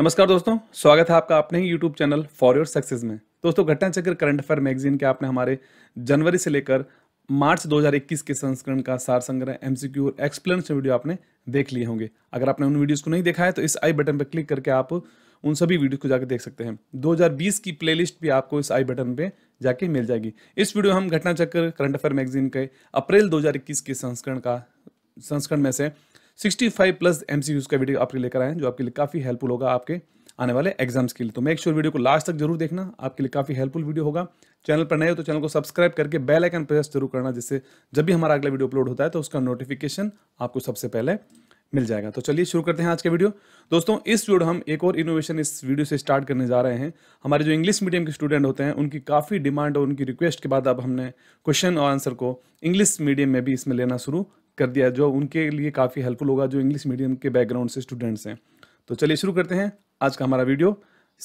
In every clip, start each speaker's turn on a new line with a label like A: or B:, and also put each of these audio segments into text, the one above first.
A: नमस्कार दोस्तों स्वागत है आपका अपने ही YouTube channel for your success में दोस्तों घटना चक्र करंट अफेयर मैगजीन के आपने हमारे जनवरी से लेकर मार्च 2021 के संस्करण का सार संग्रह क्यू एक्सप्लेन से वीडियो आपने देख लिए होंगे अगर आपने उन वीडियोस को नहीं देखा है तो इस आई बटन पर क्लिक करके आप उन सभी वीडियोस को जाकर देख सकते हैं 2020 की प्लेलिस्ट भी आपको इस आई बटन पे जाके मिल जाएगी इस वीडियो हम घटना चक्र करंट अफेयर मैगजीन के अप्रैल 2021 के संस्करण का संस्करण में से 65 प्लस एमसीक्यूज का वीडियो आपके लेकर आए हैं जो आपके लिए काफ़ी हेल्पफुल होगा आपके आने वाले एग्जाम्स के लिए तो मेक श्योर वीडियो को लास्ट तक जरूर देखना आपके लिए काफ़ी हेल्पफुल वीडियो होगा चैनल पर नए हो तो चैनल को सब्सक्राइब करके बेल आइकन प्रेस जरूर करना जिससे जब भी हमारा अगला वीडियो अपलोड होता है तो उसका नोटिफिकेशन आपको सबसे पहले मिल जाएगा तो चलिए शुरू करते हैं आज का वीडियो दोस्तों इस वीडियो हम एक और इनोवेशन इस वीडियो से स्टार्ट करने जा रहे हैं हमारे जो इंग्लिश मीडियम के स्टूडेंट होते हैं उनकी काफ़ी डिमांड और उनकी रिक्वेस्ट के बाद अब हमने क्वेश्चन और आंसर को इंग्लिश मीडियम में भी इसमें लेना शुरू कर दिया जो उनके लिए काफ़ी हेल्पफुल होगा जो इंग्लिश मीडियम के बैकग्राउंड से स्टूडेंट्स हैं तो चलिए शुरू करते हैं आज का हमारा वीडियो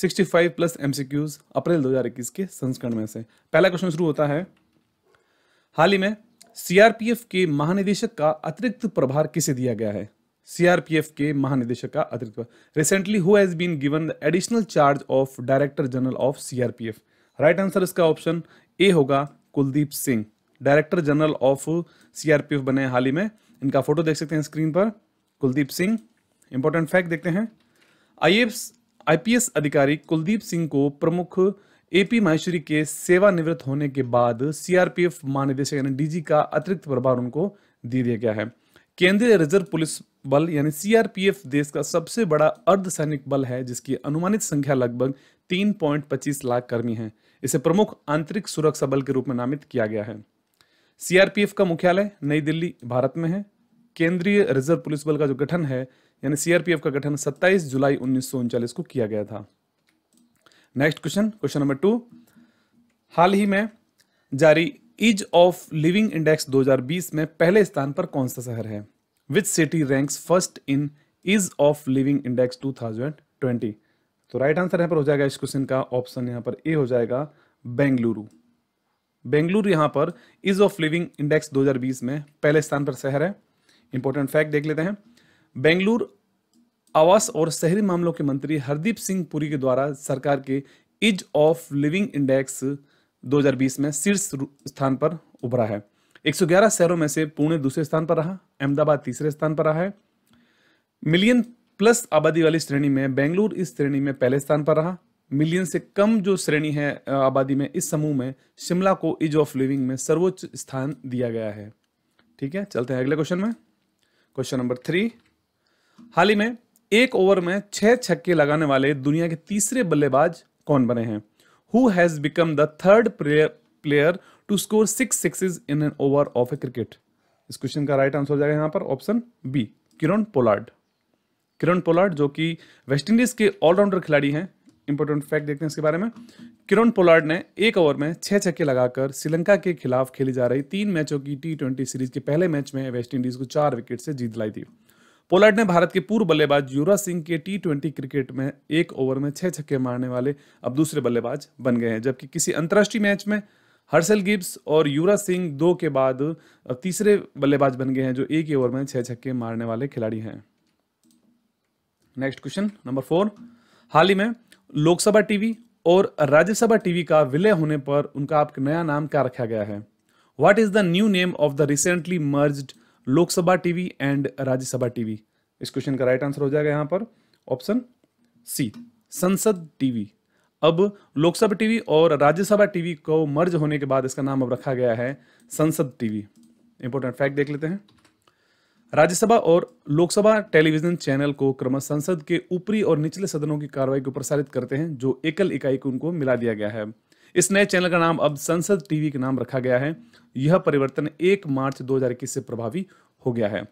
A: 65 प्लस एमसीक्यूज अप्रैल 2021 के संस्करण में से पहला क्वेश्चन शुरू होता है हाल ही में सीआरपीएफ के महानिदेशक का अतिरिक्त प्रभार किसे दिया गया है सीआरपीएफ के महानिदेशक का अतिरिक्त recently who's been given the additional charge of director general of CRPF right answer इसका ऑप्शन ए होगा Kuldeep Singh director general of CRPF बने हाल ही में इनका फोटो देख सकते हैं स्क्रीन पर कुलदीप सिंह इंपॉर्टेंट फैक्ट देखते हैं आईपीएस अधिकारी कुलदीप सिंह को प्रमुख एपी माहेश्वरी के सेवानिवृत्त होने के बाद सीआरपीएफ महानिदेशक यानी डीजी का अतिरिक्त प्रभार उनको दे दिया गया है केंद्रीय रिजर्व पुलिस बल यानी सीआरपीएफ देश का सबसे बड़ा अर्धसैनिक बल है जिसकी अनुमानित संख्या लगभग 3.25 लाख कर्मी हैं इसे प्रमुख आंतरिक सुरक्षा बल के रूप में नामित किया गया है सीआरपीएफ का मुख्यालय नई दिल्ली भारत में है केंद्रीय रिजर्व पुलिस बल का जो गठन है यानी सीआरपीएफ का गठन 27 जुलाई उन्नीस को किया गया था next question question number two हाल ही में जारी इज ऑफ लिविंग इंडेक्स 2020 में पहले स्थान पर कौन सा शहर है which city ranks first in ease of living index 2020 तो राइट आंसर यहां पर हो जाएगा इस क्वेश्चन का ऑप्शन यहाँ पर ए हो जाएगा बेंगलुरु बेंगलुरु यहाँ पर इज ऑफ लिविंग इंडेक्स 2020 में पहले स्थान पर शहर है इंपॉर्टेंट फैक्ट देख लेते हैं बेंगलुरु आवास और शहरी मामलों के मंत्री हरदीप सिंह पुरी के द्वारा सरकार के इज ऑफ लिविंग इंडेक्स 2020 में शीर्ष स्थान पर उभरा है 111 शहरों में से पुणे दूसरे स्थान पर रहा अहमदाबाद तीसरे स्थान पर रहा है मिलियन प्लस आबादी वाली श्रेणी में बेंगलुरु इस श्रेणी में पहले स्थान पर रहा मिलियन से कम जो श्रेणी है आबादी में इस समूह में शिमला को इज ऑफ लिविंग में सर्वोच्च स्थान दिया गया है ठीक है चलते हैं अगले क्वेश्चन में क्वेश्चन नंबर थ्री हाल ही में एक ओवर में छह छक्के लगाने वाले दुनिया के तीसरे बल्लेबाज कौन बने हैं who has become the third player to score six sixes in an over of a cricket इस क्वेश्चन का राइट आंसर हो जाएगा यहां पर option B Kieron Pollard Kieron Pollard जो कि वेस्टइंडीज के ऑलराउंडर खिलाड़ी हैं इंपॉर्टेंट फैक्ट देखते हैं इसके बारे में किरण पोलार्ड ने एक ओवर में छह छक्के लगाकर श्रीलंका के खिलाफ खेली जा रही तीन मैचों की टी ट्वेंटी सीरीज के पहले मैच में वेस्ट इंडीज को चार विकेट से जीत लाई थी पोलार्ड ने भारत के पूर्व बल्लेबाज युवराज सिंह के टी ट्वेंटी क्रिकेट में एक ओवर में छह छक्के मारने वाले अब दूसरे बल्लेबाज बन गए हैं जबकि किसी अंतर्राष्ट्रीय मैच में हर्षल गिब्स और युवराज सिंह दो के बाद तीसरे बल्लेबाज बन गए हैं जो एक ही ओवर में छह छक्के मारने वाले खिलाड़ी हैं नेक्स्ट क्वेश्चन नंबर फोर हाल ही में लोकसभा टीवी और राज्यसभा टीवी का विलय होने पर उनका आप नया नाम क्या रखा गया है what is the new name of the recently merge Lok Sabha TV and Rajya Sabha TV इस क्वेश्चन का राइट आंसर हो जाएगा यहां पर ऑप्शन सी संसद टीवी अब लोकसभा टीवी और राज्यसभा टीवी को मर्ज होने के बाद इसका नाम अब रखा गया है संसद टीवी इंपॉर्टेंट फैक्ट देख लेते हैं राज्यसभा और लोकसभा टेलीविजन चैनल को क्रमश संसद के ऊपरी और निचले सदनों की कार्रवाई को प्रसारित करते हैं जो एकल इकाई को उनको मिला दिया गया है इस नए चैनल का नाम अब संसद टीवी के नाम रखा गया है यह परिवर्तन 1 मार्च 2021 से प्रभावी हो गया है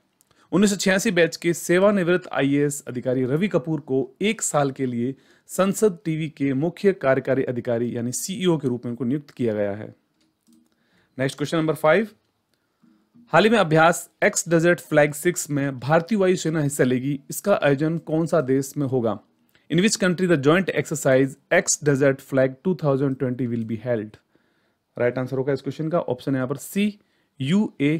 A: उन्नीस बैच के सेवानिवृत्त आईएएस अधिकारी रवि कपूर को एक साल के लिए संसद टीवी के मुख्य कार्यकारी अधिकारी यानी सीईओ के रूप में उनको नियुक्त किया गया है नेक्स्ट क्वेश्चन नंबर फाइव हाल ही में अभ्यास एक्स डेजर्ट फ्लैग सिक्स में भारतीय वायुसेना हिस्सा लेगी इसका आयोजन कौन सा देश में होगा in which country the joint exercise ex desert flag 2020 will be held right answer होगा इस क्वेश्चन का ऑप्शन यहाँ पर C U A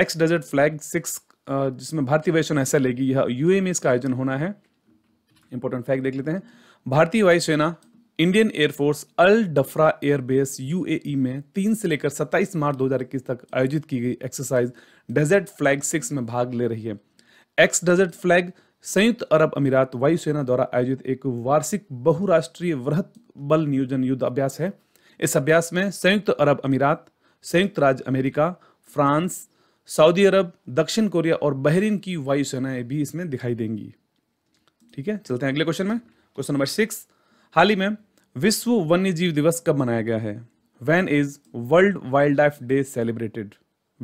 A: ex desert flag six जिसमें भारतीय वायुसेना हिस्सा लेगी यह यूए में इसका आयोजन होना है इंपॉर्टेंट फैक्ट देख लेते हैं भारतीय वायुसेना Indian air force Al Dhafra airbase UAE में 3 से लेकर 27 मार्च 2021 तक आयोजित की गई एक्सरसाइज डेजर्ट फ्लैग सिक्स में भाग ले रही है एक्स डेजर्ट फ्लैग संयुक्त अरब अमीरात वायुसेना द्वारा आयोजित एक वार्षिक बहुराष्ट्रीय वृहत बल नियोजन युद्ध अभ्यास है इस अभ्यास में संयुक्त अरब अमीरात संयुक्त राज्य अमेरिका फ्रांस सऊदी अरब दक्षिण कोरिया और बहरीन की वायुसेनाएं भी इसमें दिखाई देंगी ठीक है चलते हैं अगले क्वेश्चन में क्वेश्चन नंबर सिक्स हाल ही में विश्व वन्य जीव दिवस कब मनाया गया है when is world wildlife day celebrated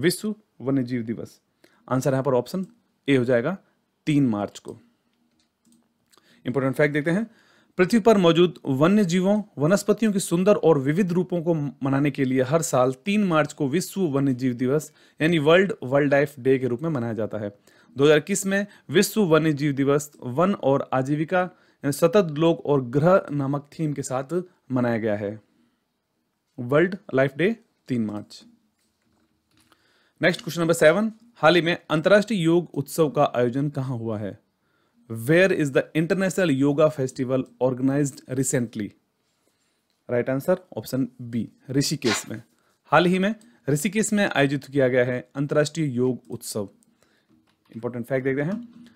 A: विश्व वन्य जीव दिवस आंसर यहां पर ऑप्शन ए हो जाएगा तीन मार्च को इंपॉर्टेंट फैक्ट देखते हैं पृथ्वी पर मौजूद वन्य जीवों वनस्पतियों के सुंदर और विविध रूपों को मनाने के लिए हर साल तीन मार्च को विश्व वन्य जीव दिवस यानी वर्ल्ड वाइल्ड लाइफ डे के रूप में मनाया जाता है 2021 में विश्व वन्य जीव दिवस वन और आजीविका यानी सतत लोक और ग्रह नामक थीम के साथ मनाया गया है वर्ल्ड लाइफ डे तीन मार्च नेक्स्ट क्वेश्चन नंबर सेवन हाल ही में अंतर्राष्ट्रीय योग उत्सव का आयोजन कहां हुआ है where is the international yoga festival organize recently right answer option B Rishikesh में हाल ही में ऋषिकेश में आयोजित किया गया है अंतर्राष्ट्रीय योग उत्सव इंपॉर्टेंट फैक्ट देख रहे हैं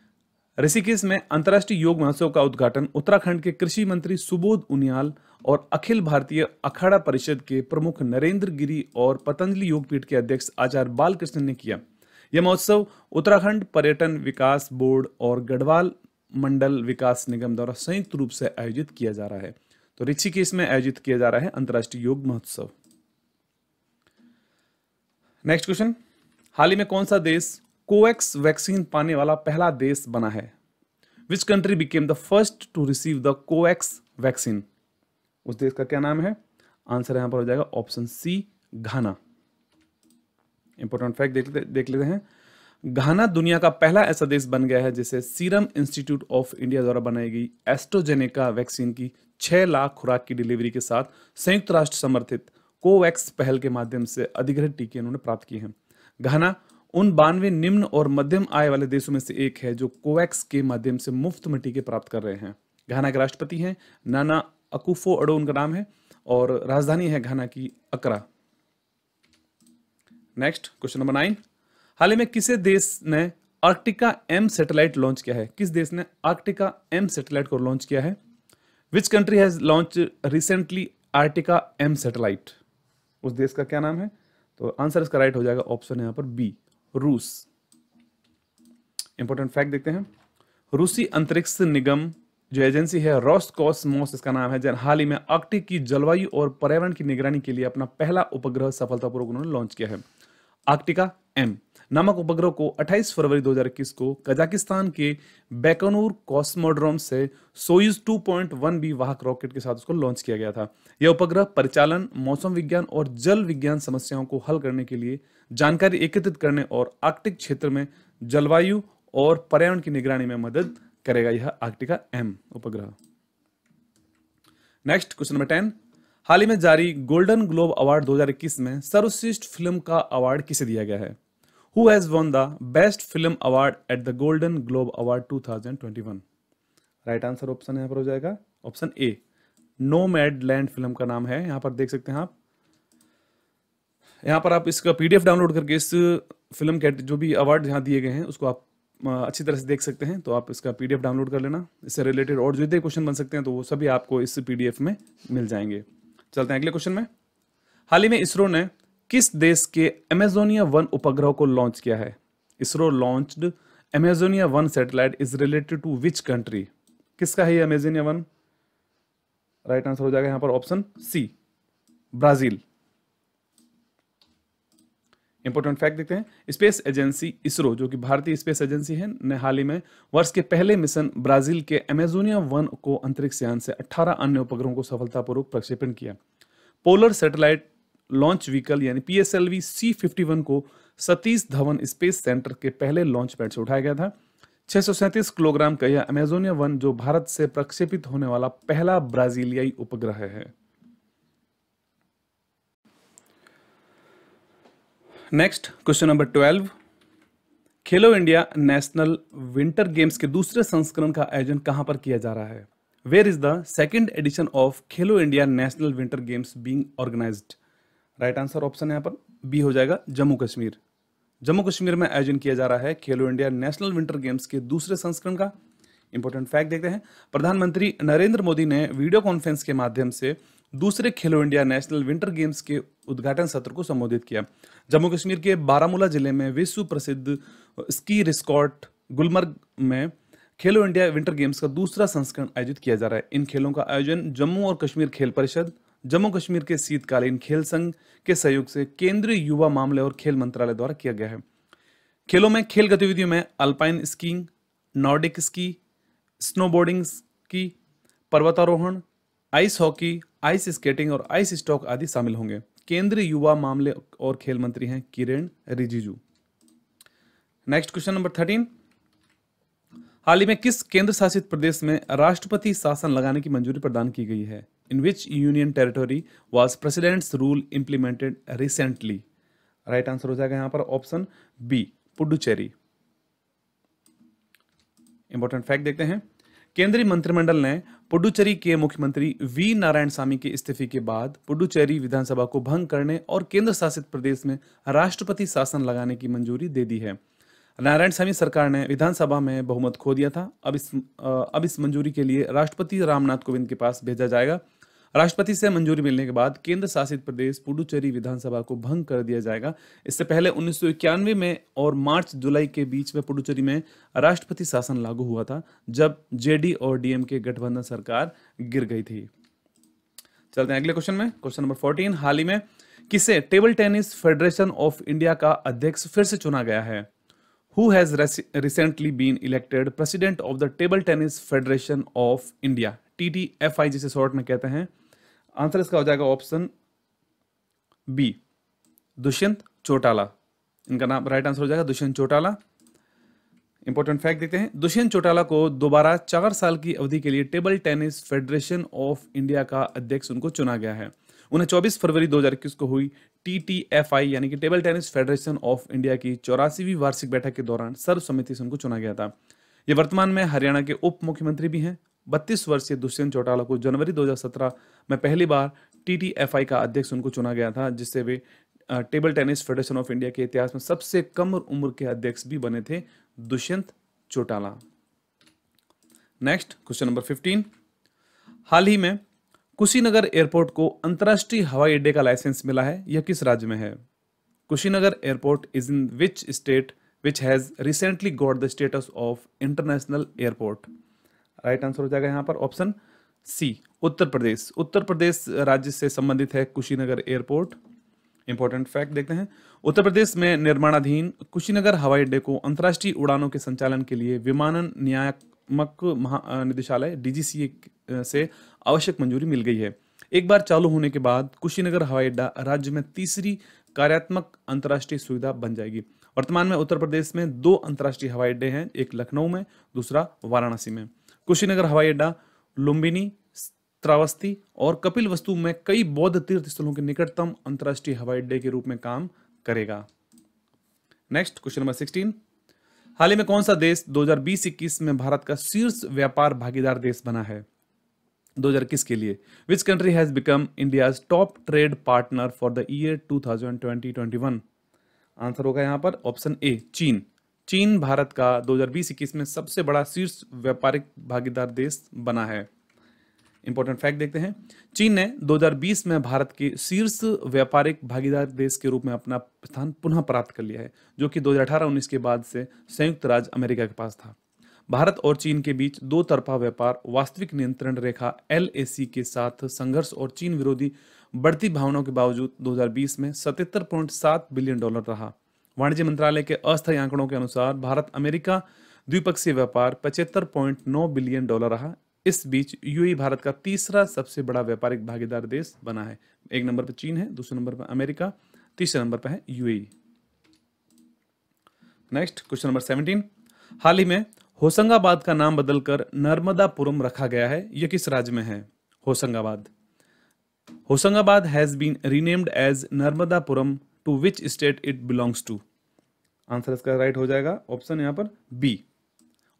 A: ऋषिकेश में अंतर्राष्ट्रीय योग महोत्सव का उद्घाटन उत्तराखंड के कृषि मंत्री सुबोध उनियाल और अखिल भारतीय अखाड़ा परिषद के प्रमुख नरेंद्र गिरी और पतंजलि योगपीठ के अध्यक्ष आचार्य बालकृष्ण ने किया यह महोत्सव उत्तराखंड पर्यटन विकास बोर्ड और गढ़वाल मंडल विकास निगम द्वारा संयुक्त रूप से आयोजित किया जा रहा है तो ऋषिकेश में आयोजित किया जा रहा है अंतर्राष्ट्रीय योग महोत्सव नेक्स्ट क्वेश्चन हाल ही में कौन सा देश कोवैक्स वैक्सीन पाने वाला पहला देश बना है which country became the first to receive the COVAX vaccine उस देश का क्या नाम है आंसर यहां पर हो जाएगा option C Ghana important fact देख लेते देख लेते हैं घाना दुनिया का पहला ऐसा देश बन गया है जिसे सीरम इंस्टीट्यूट ऑफ इंडिया द्वारा बनाई गई एस्ट्रोजेनेका वैक्सीन की 6 लाख खुराक की डिलीवरी के साथ संयुक्त राष्ट्र समर्थित कोवैक्स पहल के माध्यम से अधिग्रहित टीके उन्होंने प्राप्त किए हैं घाना उन बानवे निम्न और मध्यम आय वाले देशों में से एक है जो कोवैक्स के माध्यम से मुफ्त में टीके प्राप्त कर रहे हैं घाना के राष्ट्रपति हैं नाना अकूफो अडो उनका नाम है और राजधानी है घाना की Accra next question number nine हाल ही में किसे देश ने आर्टिका एम सैटेलाइट लॉन्च किया है किस देश ने आर्टिका एम सैटेलाइट को लॉन्च किया है which country has launch recently Arktika M satellite उस देश का क्या नाम है तो आंसर इसका राइट हो जाएगा ऑप्शन यहां पर बी रूस इंपॉर्टेंट फैक्ट देखते हैं रूसी अंतरिक्ष निगम जो एजेंसी है रॉस कॉस्मोस इसका नाम है हाल ही में आर्कटिक की जलवायु और पर्यावरण की निगरानी के लिए अपना पहला उपग्रह सफलतापूर्वक उन्होंने लॉन्च किया है आर्कटिका एम नामक उपग्रह को 28 फरवरी 2021 को कजाकिस्तान के बेकनूर कॉस्मोड्रोम से सोयूज 2.1 बी वाहक रॉकेट के साथ उसको लॉन्च किया गया था यह उपग्रह परिचालन मौसम विज्ञान और जल विज्ञान समस्याओं को हल करने के लिए जानकारी एकत्रित करने और आर्कटिक क्षेत्र में जलवायु और पर्यावरण की निगरानी में मदद करेगा यह आर्कटिका एम उपग्रह नेक्स्ट क्वेश्चन नंबर टेन हाल ही में जारी गोल्डन ग्लोब अवार्ड 2021 में सर्वश्रेष्ठ फिल्म का अवार्ड किसे दिया गया है who has won the best film award at the golden globe award 2021 right answer option यहां पर हो जाएगा option A Nomadland film का नाम है यहां पर देख सकते हैं आप यहाँ पर आप इसका पीडीएफ डाउनलोड करके इस फिल्म के जो भी अवार्ड यहाँ दिए गए हैं उसको आप अच्छी तरह से देख सकते हैं तो आप इसका पीडीएफ डाउनलोड कर लेना इससे रिलेटेड और जितने क्वेश्चन बन सकते हैं तो वो सभी आपको इस पीडीएफ में मिल जाएंगे चलते हैं अगले क्वेश्चन में हाल ही में इसरो ने किस देश के अमेजोनिया वन उपग्रह को लॉन्च किया है ISRO launched Amazonia one satellite is related to which country किसका है ये अमेजोनिया वन राइट आंसर हो जाएगा यहाँ पर option C Brazil important fact देखते हैं स्पेस एजेंसी इसरो जो कि भारतीय स्पेस एजेंसी है ने हाल ही में वर्ष के पहले मिशन ब्राजील के अमेजोनिया वन को अंतरिक्ष यान से 18 अन्य उपग्रहों को सफलतापूर्वक प्रक्षेपण किया पोलर सैटेलाइट लॉन्च व्हीकल यानी पी एस सी फिफ्टी को सतीश धवन स्पेस सेंटर के पहले लॉन्च पैड से उठाया गया था छह किलोग्राम का यह अमेजोनिया वन जो भारत से प्रक्षेपित होने वाला पहला ब्राजीलियाई उपग्रह है next question number twelve Khelo India national winter games के दूसरे संस्करण का आयोजन कहां पर किया जा रहा है where is the second edition of Khelo India national winter games being organize right answer option यहां पर बी हो जाएगा जम्मू कश्मीर जम्मू कश्मीर में आयोजन किया जा रहा है खेलो इंडिया नेशनल विंटर गेम्स के दूसरे संस्करण का इंपॉर्टेंट फैक्ट देखते हैं प्रधानमंत्री नरेंद्र मोदी ने वीडियो कॉन्फ्रेंस के माध्यम से दूसरे खेलो इंडिया नेशनल विंटर गेम्स के उद्घाटन सत्र को संबोधित किया जम्मू कश्मीर के बारामूला जिले में विश्व प्रसिद्ध स्की रिस्कॉट गुलमर्ग में खेलो इंडिया विंटर गेम्स का दूसरा संस्करण आयोजित किया जा रहा है इन खेलों का आयोजन जम्मू और कश्मीर खेल परिषद जम्मू कश्मीर के शीतकालीन खेल संघ के सहयोग से केंद्रीय युवा मामले और खेल मंत्रालय द्वारा किया गया है खेलों में खेल गतिविधियों में alpine skiing nordic ski snowboarding की पर्वतारोहण आइस हॉकी आइस स्केटिंग और आइस स्टॉक आदि शामिल होंगे केंद्रीय युवा मामले और खेल मंत्री हैं Kiran Rijiju next question number thirteen हाल ही में किस केंद्र शासित प्रदेश में राष्ट्रपति शासन लगाने की मंजूरी प्रदान की गई है in which union territory was president's rule implemented recently right answer हो जाएगा यहां पर option B Puducherry important fact देखते हैं केंद्रीय मंत्रिमंडल ने पुडुचेरी के मुख्यमंत्री वी नारायण स्वामी के इस्तीफे के बाद पुडुचेरी विधानसभा को भंग करने और केंद्र शासित प्रदेश में राष्ट्रपति शासन लगाने की मंजूरी दे दी है नारायण स्वामी सरकार ने विधानसभा में बहुमत खो दिया था अब इस अब इस मंजूरी के लिए राष्ट्रपति रामनाथ कोविंद के पास भेजा जाएगा राष्ट्रपति से मंजूरी मिलने के बाद केंद्र शासित प्रदेश पुडुचेरी विधानसभा को भंग कर दिया जाएगा इससे पहले उन्नीस में और मार्च जुलाई के बीच में पुडुचेरी में राष्ट्रपति शासन लागू हुआ था जब जेडी और डीएम के गठबंधन सरकार गिर गई थी चलते हैं अगले क्वेश्चन में क्वेश्चन नंबर फोर्टीन हाल ही में किसे table tennis federation of India का अध्यक्ष फिर से चुना गया है who has recently been elected president of the table tennis federation of india T D F I जिसे शॉर्ट में कहते हैं आंसर इसका हो जाएगा ऑप्शन बी दुष्यंत चौटाला इनका नाम राइट आंसर हो जाएगा दुष्यंत चौटाला इंपॉर्टेंट फैक्ट देखते हैं दुष्यंत चौटाला को दोबारा चार साल की अवधि के लिए table tennis federation of India का अध्यक्ष उनको चुना गया है उन्हें 24 फरवरी 2021 को हुई टी यानी कि table tennis federation of India की चौरासीवीं वार्षिक बैठक के दौरान सर्वसम्मति से उनको चुना गया था ये वर्तमान में हरियाणा के उप मुख्यमंत्री भी हैं बत्तीस वर्षीय दुष्यंत चौटाला को जनवरी 2017 में पहली बार टी का अध्यक्ष उनको चुना गया था जिससे वे table tennis federation of India के इतिहास में सबसे कम उम्र के अध्यक्ष भी बने थे Dushyant Chautala next question number fifteen हाल ही में कुशीनगर एयरपोर्ट को अंतर्राष्ट्रीय हवाई अड्डे का लाइसेंस मिला है यह किस राज्य में है Kushinagar airport is in which state which has recently got the status of international airport right answer हो जाएगा यहाँ पर ऑप्शन सी उत्तर प्रदेश उत्तर प्रदेश राज्य से संबंधित है कुशीनगर एयरपोर्ट इंपॉर्टेंट फैक्ट देखते हैं उत्तर प्रदेश में निर्माणाधीन कुशीनगर हवाई अड्डे को अंतर्राष्ट्रीय उड़ानों के संचालन के लिए विमानन न्यायात्मक महानिदेशालय डीजीसीए से आवश्यक मंजूरी मिल गई है एक बार चालू होने के बाद कुशीनगर हवाई अड्डा राज्य में तीसरी कार्यात्मक अंतर्राष्ट्रीय सुविधा बन जाएगी वर्तमान में उत्तर प्रदेश में दो अंतर्राष्ट्रीय हवाई अड्डे हैं एक लखनऊ में दूसरा वाराणसी में कुशीनगर हवाई अड्डा लुम्बिनी त्रावस्ती और कपिल वस्तु में कई बौद्ध तीर्थ स्थलों के निकटतम अंतर्राष्ट्रीय हवाई अड्डे के रूप में काम करेगा नेक्स्ट क्वेश्चन नंबर सिक्सटीन हाल ही में कौन सा देश 2020-21 में भारत का शीर्ष व्यापार भागीदार देश बना है 2021 के लिए which country has become India top trade partner for the year 2020-21 answer होगा यहां पर ऑप्शन ए चीन चीन भारत का 2020 में सबसे बड़ा शीर्ष व्यापारिक भागीदार देश बना है इंपॉर्टेंट फैक्ट देखते हैं चीन ने 2020 में भारत के शीर्ष व्यापारिक भागीदार देश के रूप में अपना स्थान पुनः प्राप्त कर लिया है जो कि 2018-19 के बाद से संयुक्त राज्य अमेरिका के पास था भारत और चीन के बीच दो तरफा व्यापार वास्तविक नियंत्रण रेखा एल के साथ संघर्ष और चीन विरोधी बढ़ती भावनाओं के बावजूद 2020 में 77.7 बिलियन डॉलर रहा वाणिज्य मंत्रालय के अस्थायी आंकड़ों के अनुसार भारत अमेरिका द्विपक्षीय व्यापार पचहत्तर पॉइंट नौ बिलियन डॉलर रहा इस बीच यूएई भारत का तीसरा सबसे बड़ा व्यापारिक भागीदार देश बना है एक नंबर पर चीन है दूसरे नंबर पर अमेरिका तीसरे नंबर पर है UAE next question number seventeen हाल ही में होशंगाबाद का नाम बदलकर नर्मदापुरम रखा गया है यह किस राज्य में है Hoshangabad Hoshangabad has been renamed as Narmadapuram to which state it belongs to answer इसका राइट हो जाएगा ऑप्शन यहाँ पर B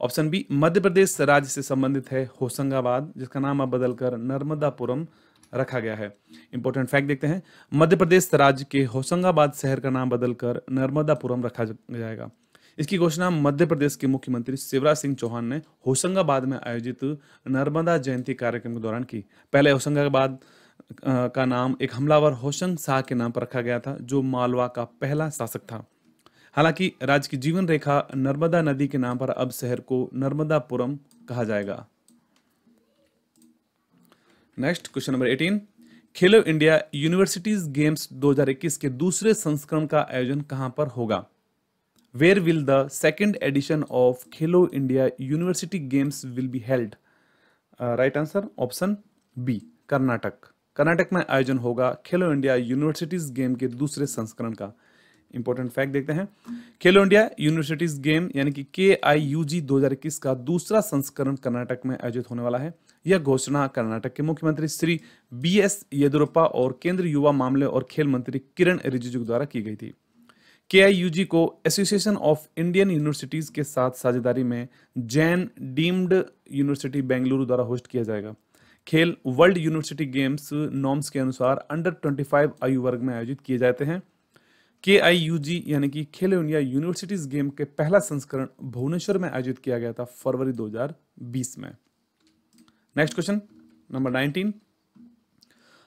A: option B Madhya Pradesh राज्य से संबंधित है होशंगाबाद जिसका नाम अब बदलकर नर्मदापुरम रखा गया है इंपॉर्टेंट फैक्ट देखते हैं मध्य प्रदेश राज्य के होशंगाबाद शहर का नाम बदलकर नर्मदापुरम रखा जाएगा इसकी घोषणा मध्य प्रदेश के मुख्यमंत्री शिवराज सिंह चौहान ने होशंगाबाद में आयोजित नर्मदा जयंती कार्यक्रम के दौरान की पहले होशंगाबाद का नाम एक हमलावर होशंग शाह के नाम पर रखा गया था जो मालवा का पहला शासक था हालांकि राज्य की जीवन रेखा नर्मदा नदी के नाम पर अब शहर को नर्मदापुरम कहा जाएगा नेक्स्ट क्वेश्चन नंबर 18 खेलो इंडिया यूनिवर्सिटीज गेम्स 2021 के दूसरे संस्करण का आयोजन कहां पर होगा where will the second edition of Khelo India university games will be held right answer option B Karnataka Karnataka में आयोजन होगा खेलो इंडिया यूनिवर्सिटीज गेम के दूसरे संस्करण का इंपॉर्टेंट फैक्ट देखते हैं खेलो इंडिया यूनिवर्सिटीज गेम यानी कि के आई यू जी दो का दूसरा संस्करण कर्नाटक में आयोजित होने वाला है यह घोषणा कर्नाटक के मुख्यमंत्री श्री बी एस येदुरप्पा और केंद्रीय युवा मामले और खेल मंत्री किरण रिजिजू द्वारा की गई थी के आई को एसोसिएशन ऑफ इंडियन यूनिवर्सिटीज़ के साथ साझेदारी में जैन डीम्ड यूनिवर्सिटी बेंगलुरु द्वारा होस्ट किया जाएगा खेल वर्ल्ड यूनिवर्सिटी गेम्स नॉर्म्स के अनुसार अंडर ट्वेंटी आयु वर्ग में आयोजित किए जाते हैं के आई यू जी यानी कि खेलो इंडिया यूनिवर्सिटीज गेम के पहला संस्करण भुवनेश्वर में आयोजित किया गया था फरवरी 2020 में नेक्स्ट क्वेश्चन नंबर 19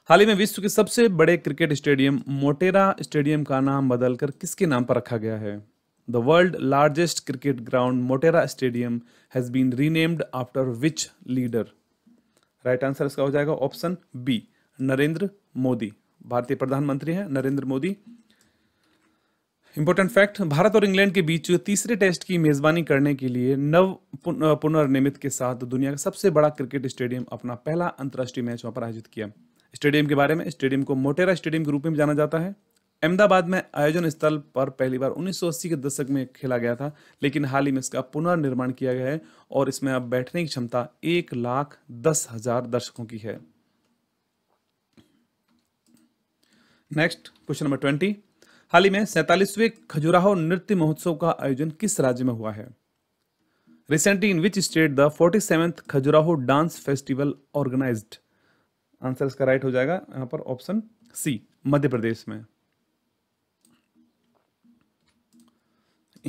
A: हाल ही में विश्व के सबसे बड़े क्रिकेट स्टेडियम मोटेरा स्टेडियम का नाम बदलकर किसके नाम पर रखा गया है the world largest cricket ground Motera stadium has been renamed after which leader right answer इसका हो जाएगा ऑप्शन बी नरेंद्र मोदी भारतीय प्रधानमंत्री हैं नरेंद्र मोदी इंपॉर्टेंट फैक्ट भारत और इंग्लैंड के बीच तीसरे टेस्ट की मेजबानी करने के लिए नव पुनर्निर्मित के साथ दुनिया का सबसे बड़ा क्रिकेट स्टेडियम अपना पहला अंतर्राष्ट्रीय मैच वहां पर आयोजित किया स्टेडियम के बारे में स्टेडियम को मोटेरा स्टेडियम के रूप में जाना जाता है अहमदाबाद में आयोजन स्थल पर पहली बार 1980 के दशक में खेला गया था लेकिन हाल ही में इसका पुनर्निर्माण किया गया है और इसमें अब बैठने की क्षमता एक लाख दस हजार दर्शकों की है नेक्स्ट क्वेश्चन नंबर ट्वेंटी हाल ही में सैतालीसवें खजुराहो नृत्य महोत्सव का आयोजन किस राज्य में हुआ है recently in which state the forty seventh Khajuraho dance festival organize answer इसका राइट हो जाएगा यहां पर ऑप्शन सी मध्य प्रदेश में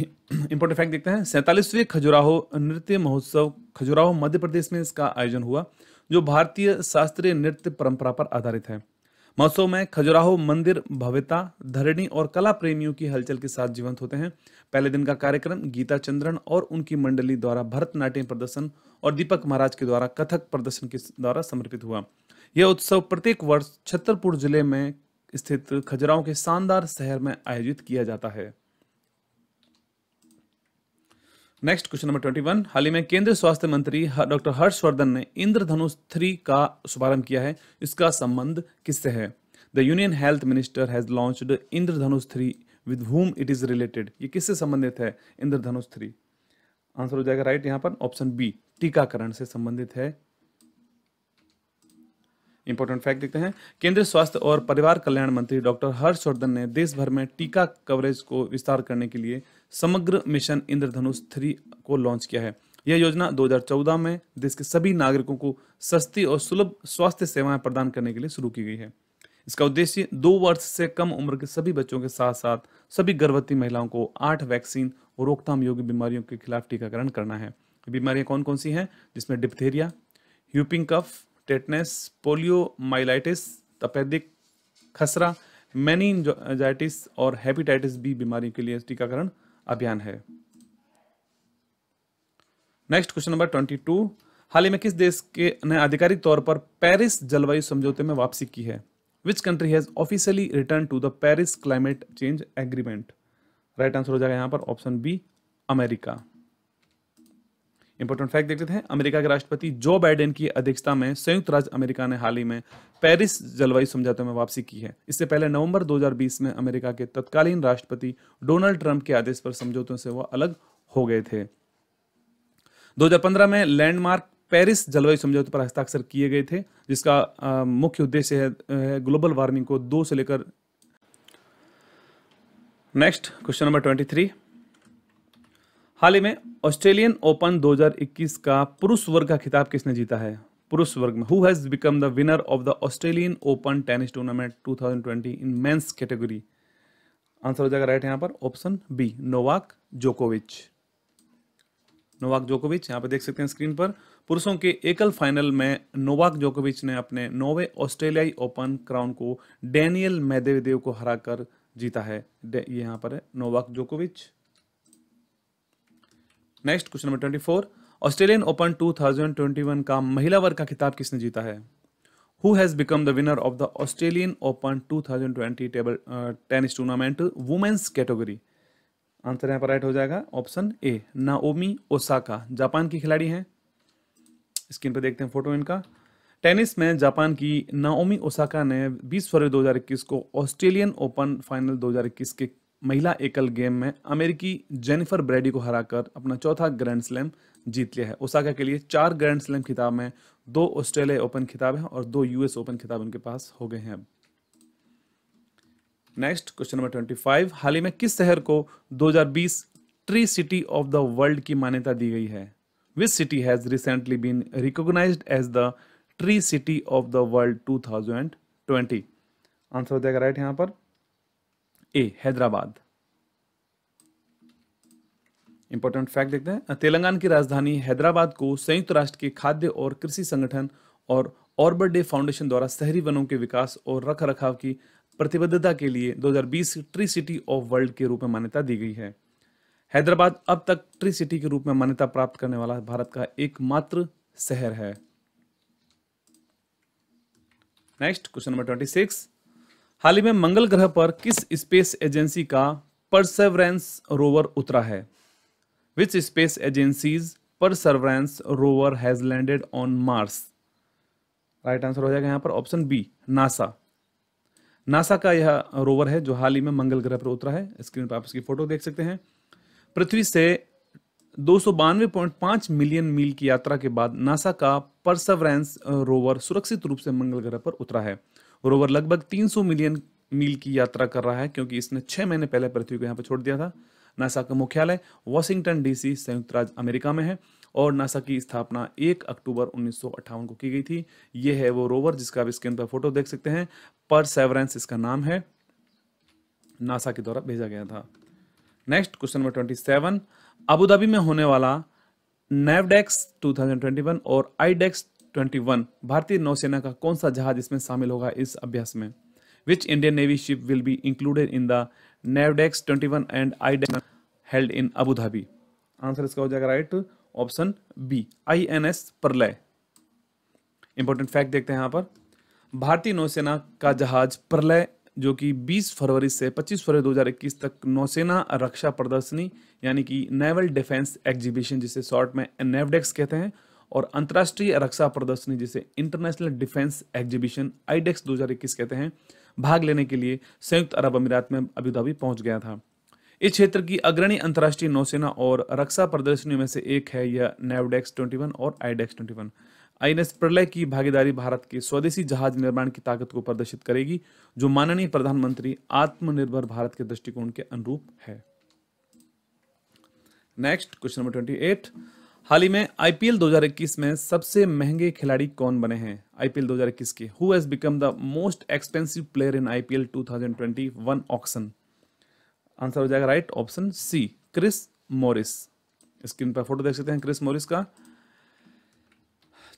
A: इंपोर्टेंट फैक्ट देखते हैं सैतालीसवें खजुराहो नृत्य महोत्सव खजुराहो मध्य प्रदेश में इसका आयोजन हुआ जो भारतीय शास्त्रीय नृत्य परंपरा पर आधारित है महोत्सव में खजुराहो मंदिर भव्यता धरणी और कला प्रेमियों की हलचल के साथ जीवंत होते हैं पहले दिन का कार्यक्रम गीता चंद्रन और उनकी मंडली द्वारा भरतनाट्यम प्रदर्शन और दीपक महाराज के द्वारा कथक प्रदर्शन के द्वारा समर्पित हुआ यह उत्सव प्रत्येक वर्ष छतरपुर जिले में स्थित खजुराहो के शानदार शहर में आयोजित किया जाता है next question number twenty one हाल ही में केंद्रीय स्वास्थ्य मंत्री डॉक्टर हर्षवर्धन ने इंद्रधनुष थ्री का शुभारंभ किया है इसका संबंध किससे है the union health minister has launch Indradhanush three with home it is related ये किससे संबंधित है इंद्रधनुष थ्री आंसर हो जाएगा राइट यहां पर ऑप्शन बी टीकाकरण से संबंधित है इंपॉर्टेंट फैक्ट देखते हैं केंद्रीय स्वास्थ्य और परिवार कल्याण मंत्री डॉक्टर हर्षवर्धन ने देश भर में टीका कवरेज को विस्तार करने के लिए समग्र मिशन इंद्रधनुष थ्री को लॉन्च किया है यह योजना 2014 में देश के सभी नागरिकों को सस्ती और सुलभ स्वास्थ्य सेवाएं प्रदान करने के लिए शुरू की गई है इसका उद्देश्य दो वर्ष से कम उम्र के सभी बच्चों के साथ साथ सभी गर्भवती महिलाओं को आठ वैक्सीन और रोकथाम योग्य बीमारियों के खिलाफ टीकाकरण करना है बीमारियां कौन कौन सी हैं जिसमें diphtheria whooping cough tetanus poliomyelitis तपेदिक खसरा मैनिजाइटिस और हेपेटाइटिस बी बीमारी के लिए टीकाकरण अभियान है next question number twenty two हाल ही में किस देश के ने आधिकारिक तौर पर पेरिस जलवायु समझौते में वापसी की है which country has officially return to the Paris climate change agreement right answer हो जाएगा यहां पर option B America important fact देखते थे अमेरिका के राष्ट्रपति जो बाइडेन की अध्यक्षता में संयुक्त राज्य अमेरिका ने हाल ही में पेरिस जलवायु समझौते में वापसी की है इससे पहले नवंबर 2020 में अमेरिका के तत्कालीन राष्ट्रपति डोनाल्ड ट्रंप के आदेश पर समझौतों से वह अलग हो गए थे 2015 में लैंडमार्क पेरिस जलवायु समझौते पर हस्ताक्षर किए गए थे जिसका मुख्य उद्देश्य है, है ग्लोबल वार्मिंग को दो से लेकर next question number twenty three हाल ही में ऑस्ट्रेलियन ओपन 2021 का पुरुष वर्ग का खिताब किसने जीता है पुरुष वर्ग में who has become the winner of the Australian open tennis tournament 2020 in men's category answer हो जाएगा राइट यहाँ पर ऑप्शन बी नोवाक जोकोविच नोवाक जोकोविच यहाँ पर देख सकते हैं स्क्रीन पर पुरुषों के एकल फाइनल में नोवाक जोकोविच ने अपने नोवे ऑस्ट्रेलियाई ओपन क्राउन को डेनियल मैदेवदेव को हराकर जीता है यहां पर है नोवाक जोकोविच next question number twenty four Australian open two thousand twenty one का महिला वर्ग का खिताब किसने जीता है who has become the winner of the Australian open two thousand twenty table tennis tournament women's category answer यहाँ पर राइट हो जाएगा option A Naomi Osaka Japan की खिलाड़ी हैं स्क्रीन पर देखते हैं फोटो इनका टेनिस में जापान की नाओमी ओसाका ने 20 फरवरी 2021 को ऑस्ट्रेलियन ओपन फाइनल 2021 के महिला एकल गेम में अमेरिकी जेनिफर ब्रेडी को हराकर अपना चौथा ग्रैंड स्लैम जीत लिया है ओसाका के लिए चार ग्रैंड स्लैम खिताब में दो ऑस्ट्रेलिया ओपन खिताब हैं और दो यूएस ओपन खिताब उनके पास हो गए हैं अब next question number twenty five हाल ही में किस शहर को 2020 tree city of the world की मान्यता दी गई है which city has recently been recognize as the tree city of the world 2020 answer हो जाएगा राइट यहाँ पर ए हैदराबाद इंपॉर्टेंट फैक्ट देखते हैं तेलंगाना की राजधानी हैदराबाद को संयुक्त राष्ट्र के खाद्य और कृषि संगठन और ऑर्बर डे फाउंडेशन द्वारा शहरी वनों के विकास और रख रखाव की प्रतिबद्धता के लिए 2020 ट्री सिटी ऑफ वर्ल्ड के रूप में मान्यता दी गई है हैदराबाद अब तक ट्री सिटी के रूप में मान्यता प्राप्त करने वाला भारत का एकमात्र शहर है next question number twenty six हाल ही में मंगल ग्रह पर किस स्पेस एजेंसी का परसेवरेंस रोवर उतरा है which space agencies perseverance rover has landed on Mars right answer हो जाएगा यहां पर ऑप्शन बी नासा नासा का यह रोवर है जो हाल ही में मंगल ग्रह पर उतरा है स्क्रीन पर आप इसकी फोटो देख सकते हैं पृथ्वी से दो मिलियन मील की यात्रा के बाद नासा का परसवरेंस रोवर सुरक्षित रूप से मंगल ग्रह पर उतरा है रोवर लगभग 300 मिलियन मील की यात्रा कर रहा है क्योंकि इसने छह महीने पहले पृथ्वी को यहाँ पर छोड़ दिया था नासा का मुख्यालय वॉशिंगटन डीसी संयुक्त राज्य अमेरिका में है और नासा की स्थापना 1 अक्टूबर उन्नीस को की गई थी यह है वो रोवर जिसका आप स्क्रीन पर फोटो देख सकते हैं पर सेवरेंस इसका नाम है नासा के द्वारा भेजा गया था next question number twenty seven Abu Dhabi में होने वाला नेवडेक्स 2021 और आईडेक्स 2021 भारतीय नौसेना का कौन सा जहाज इसमें शामिल होगा इस अभ्यास में which Indian navy ship will be included in the NAVDEX 21 and I held in Abu Dhabi answer इसका हो जाएगा right option B I N S Pralay important fact देखते हैं यहां पर भारतीय नौसेना का जहाज प्रलय जो कि 20 फरवरी से 25 फरवरी 2021 तक नौसेना रक्षा प्रदर्शनी यानी कि नेवल डिफेंस एग्जीबिशन जिसे शॉर्ट में नेवडेक्स कहते हैं और अंतर्राष्ट्रीय रक्षा प्रदर्शनी जिसे इंटरनेशनल डिफेंस एग्जीबिशन आईडेक्स 2021 कहते हैं भाग लेने के लिए संयुक्त अरब अमीरात में अबू धाबी पहुंच गया था इस क्षेत्र की अग्रणी अंतर्राष्ट्रीय नौसेना और रक्षा प्रदर्शनियों में से एक है यह नेवडेक्स 21 और आईडेक्स e 21 आईएनएस प्रलय की भागीदारी भारत के स्वदेशी जहाज निर्माण की ताकत को प्रदर्शित करेगी जो माननीय प्रधानमंत्री आत्मनिर्भर भारत के दृष्टिकोण के अनुरूप है नेक्स्ट क्वेश्चन नंबर ट्वेंटी हाल ही में आईपीएल 2021 में सबसे महंगे खिलाड़ी कौन बने हैं आईपीएल 2021 के who has become the most expensive player in IPL 2021 auction answer हो जाएगा right option C Chris Morris screen पर फोटो देख सकते हैं क्रिस मोरिस का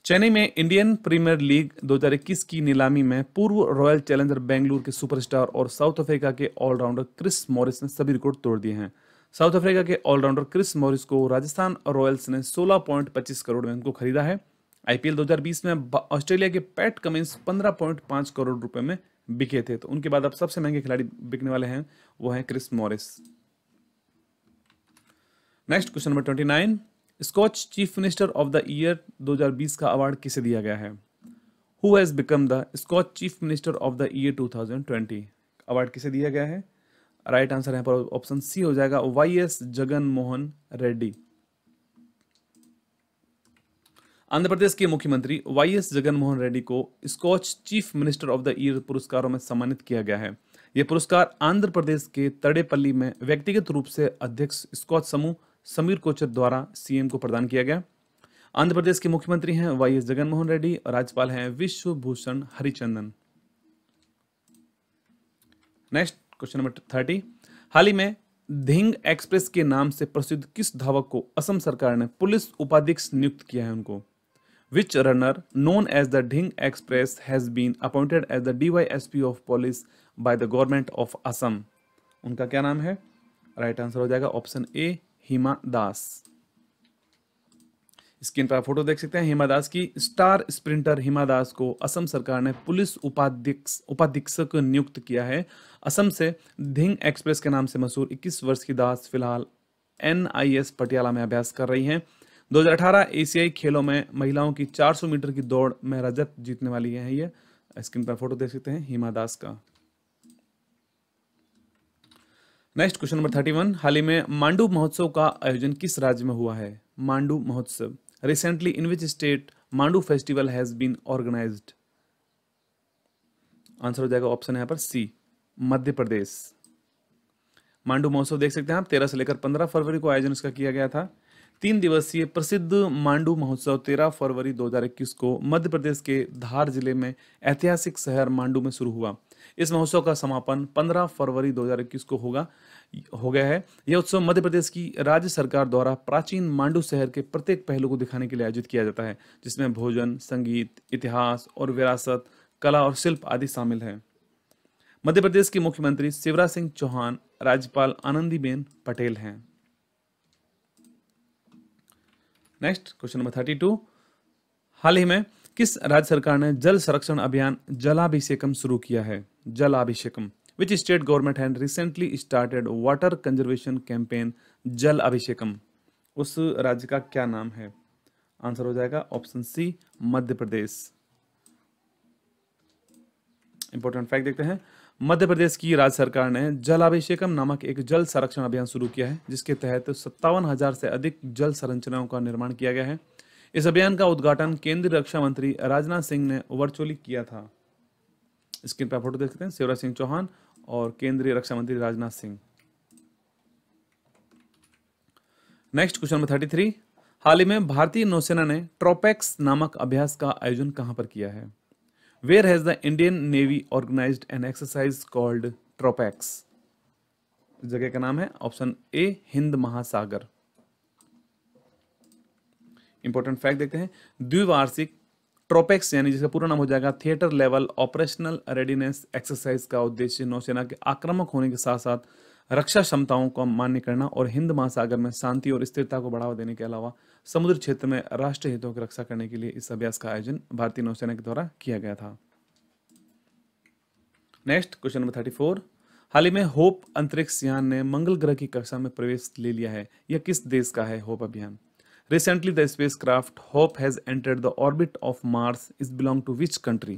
A: चेन्नई में इंडियन प्रीमियर लीग 2021 की नीलामी में पूर्व रॉयल चैलेंजर बेंगलुरु के सुपरस्टार और साउथ अफ्रीका के ऑलराउंडर क्रिस मॉरिस ने सभी रिकॉर्ड तोड़ दिए हैं साउथ अफ्रीका के ऑलराउंडर क्रिस मॉरिस को राजस्थान रॉयल्स ने 16.25 करोड़ में उनको खरीदा है आईपीएल 2020 में ऑस्ट्रेलिया के पैट कमिंस 15.5 करोड़ रुपए में बिके थे तो उनके बाद अब सबसे महंगे खिलाड़ी बिकने वाले हैं वो हैं Chris Morris next question number twenty nine Skoch chief minister of the year 2020 का अवार्ड किसे दिया गया है who has become the Skoch chief minister of the year 2020 award किसे दिया गया है राइट आंसर यहां पर ऑप्शन सी हो जाएगा वाई एस जगन मोहन रेड्डी आंध्र प्रदेश के मुख्यमंत्री वाई एस जगन मोहन रेड्डी को Skoch chief minister of the year पुरस्कारों में सम्मानित किया गया है ये पुरस्कार आंध्र प्रदेश के तड़ेपल्ली में व्यक्तिगत रूप से अध्यक्ष स्कॉच समूह समीर कोचर द्वारा सीएम को प्रदान किया गया आंध्र प्रदेश के मुख्यमंत्री हैं वाई एस जगनमोहन रेड्डी और राज्यपाल हैं Biswabhusan Harichandan next question number thirty हाल ही में धिंग एक्सप्रेस के नाम से प्रसिद्ध किस धावक को असम सरकार ने पुलिस उपाधीक्ष नियुक्त किया है उनको which runner known as the Dhing express has been appointed as the DYSP of police by the government of Assam उनका क्या नाम है राइट right आंसर हो जाएगा option A Hima Das screen पर फोटो देख सकते हैं हिमा दास की स्टार स्प्रिंटर हिमा दास को असम सरकार ने पुलिस उपाध्यक्ष उपाधीक्षक नियुक्त किया है असम से धिंग एक्सप्रेस के नाम से मशहूर 21 वर्ष की दास फिलहाल एनआईएस पटियाला में अभ्यास कर रही हैं 2018 एशियाई खेलों में महिलाओं की 400 मीटर की दौड़ में रजत जीतने वाली है ये स्क्रीन पर फोटो देख सकते हैं हिमा दास का next question number thirty one हाल ही में मांडू महोत्सव का आयोजन किस राज्य में हुआ है मांडू महोत्सव Recently, in which state Mandu festival has been organized answer हो जाएगा ऑप्शन यहाँ पर सी मध्य प्रदेश मांडू महोत्सव देख सकते हैं आप तेरह से लेकर पंद्रह फरवरी को आयोजन इसका किया गया था तीन दिवसीय प्रसिद्ध मांडू महोत्सव तेरह फरवरी 2021 को मध्य प्रदेश के धार जिले में ऐतिहासिक शहर मांडू में शुरू हुआ इस महोत्सव का समापन 15 फरवरी 2021 को होगा हो गया है यह उत्सव मध्य प्रदेश की राज्य सरकार द्वारा प्राचीन मांडू शहर के प्रत्येक पहलू को दिखाने के लिए आयोजित किया जाता है जिसमें भोजन संगीत इतिहास और विरासत कला और शिल्प आदि शामिल है मध्य प्रदेश के मुख्यमंत्री शिवराज सिंह चौहान राज्यपाल आनंदीबेन पटेल हैं next question number thirty two हाल ही में किस राज्य सरकार ने जल संरक्षण अभियान जलाभिषेकम शुरू किया है जलाभिषेकम विच स्टेट गवर्नमेंट हैंड recently started water conservation campaign Jal Abhishekam उस राज्य का क्या नाम है आंसर हो जाएगा option C Madhya Pradesh important fact देखते हैं मध्य प्रदेश की राज्य सरकार ने जलाभिषेकम नामक एक जल संरक्षण अभियान शुरू किया है जिसके तहत सत्तावन हजार से अधिक जल संरचनाओं का निर्माण किया गया है इस अभियान का उद्घाटन केंद्रीय रक्षा मंत्री राजनाथ सिंह ने वर्चुअली किया था स्क्रीन पर फोटो देखते हैं शिवराज सिंह चौहान और केंद्रीय रक्षा मंत्री Rajnath Singh next question number thirty three हाल ही में भारतीय नौसेना ने ट्रोपेक्स नामक अभ्यास का आयोजन कहां पर किया है where has the Indian navy organise an exercise called TROPEX जगह का नाम है ऑप्शन ए हिंद महासागर इंपॉर्टेंट फैक्ट देखते हैं द्विवार्षिक ट्रोपेक्स यानी जिसका पूरा नाम हो जाएगा theatre level operational readiness exercise का उद्देश्य नौसेना के आक्रामक होने के साथ साथ रक्षा क्षमताओं को मान्य करना और हिंद महासागर में शांति और स्थिरता को बढ़ावा देने के अलावा समुद्र क्षेत्र में राष्ट्र हितों की रक्षा करने के लिए इस अभ्यास का आयोजन भारतीय नौसेना के द्वारा किया गया था next question number thirty four हाल ही में होप अंतरिक्ष यान ने मंगल ग्रह की कक्षा में प्रवेश ले लिया है यह किस देश का है होप अभियान Recently, the spacecraft Hope has entered the orbit of Mars. Is belong to which country?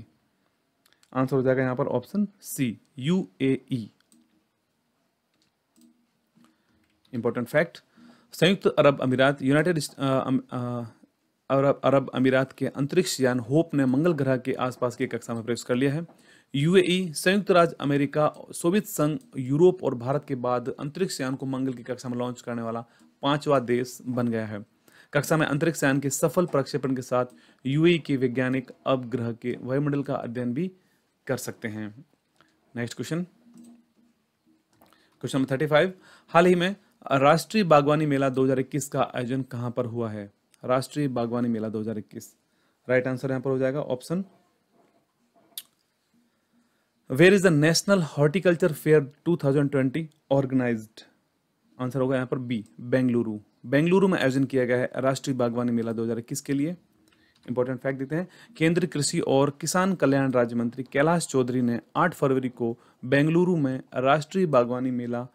A: Answer हो जाएगा यहाँ पर option C U A important fact संयुक्त अरब अमीरात यूनाइटेड अरब अरब अमीरात के अंतरिक्ष यान होप ने मंगल ग्रह के आसपास की कक्षा में प्रवेश कर लिया है यूएई e, संयुक्त राज्य अमेरिका सोवियत संघ यूरोप और भारत के बाद अंतरिक्ष यान को मंगल की कक्षा में लॉन्च करने वाला पांचवा देश बन गया है कक्षा में अंतरिक्ष यान के सफल प्रक्षेपण के साथ यूए के वैज्ञानिक ग्रह के वायुमंडल का अध्ययन भी कर सकते हैं next question question number thirty five हाल ही में राष्ट्रीय बागवानी मेला 2021 का आयोजन कहां पर हुआ है राष्ट्रीय बागवानी मेला 2021 राइट आंसर यहां पर हो जाएगा option where is the national horticulture fair 2020 organised answer होगा यहां पर बी बेंगलुरु बेंगलुरु में आयोजन किया गया है राष्ट्रीय बागवानी मेला 2021 के लिए इंपॉर्टेंट फैक्ट देते हैं केंद्रीय कृषि और किसान कल्याण राज्य मंत्री कैलाश चौधरी ने 8 फरवरी को बेंगलुरु में राष्ट्रीय बागवानी मेला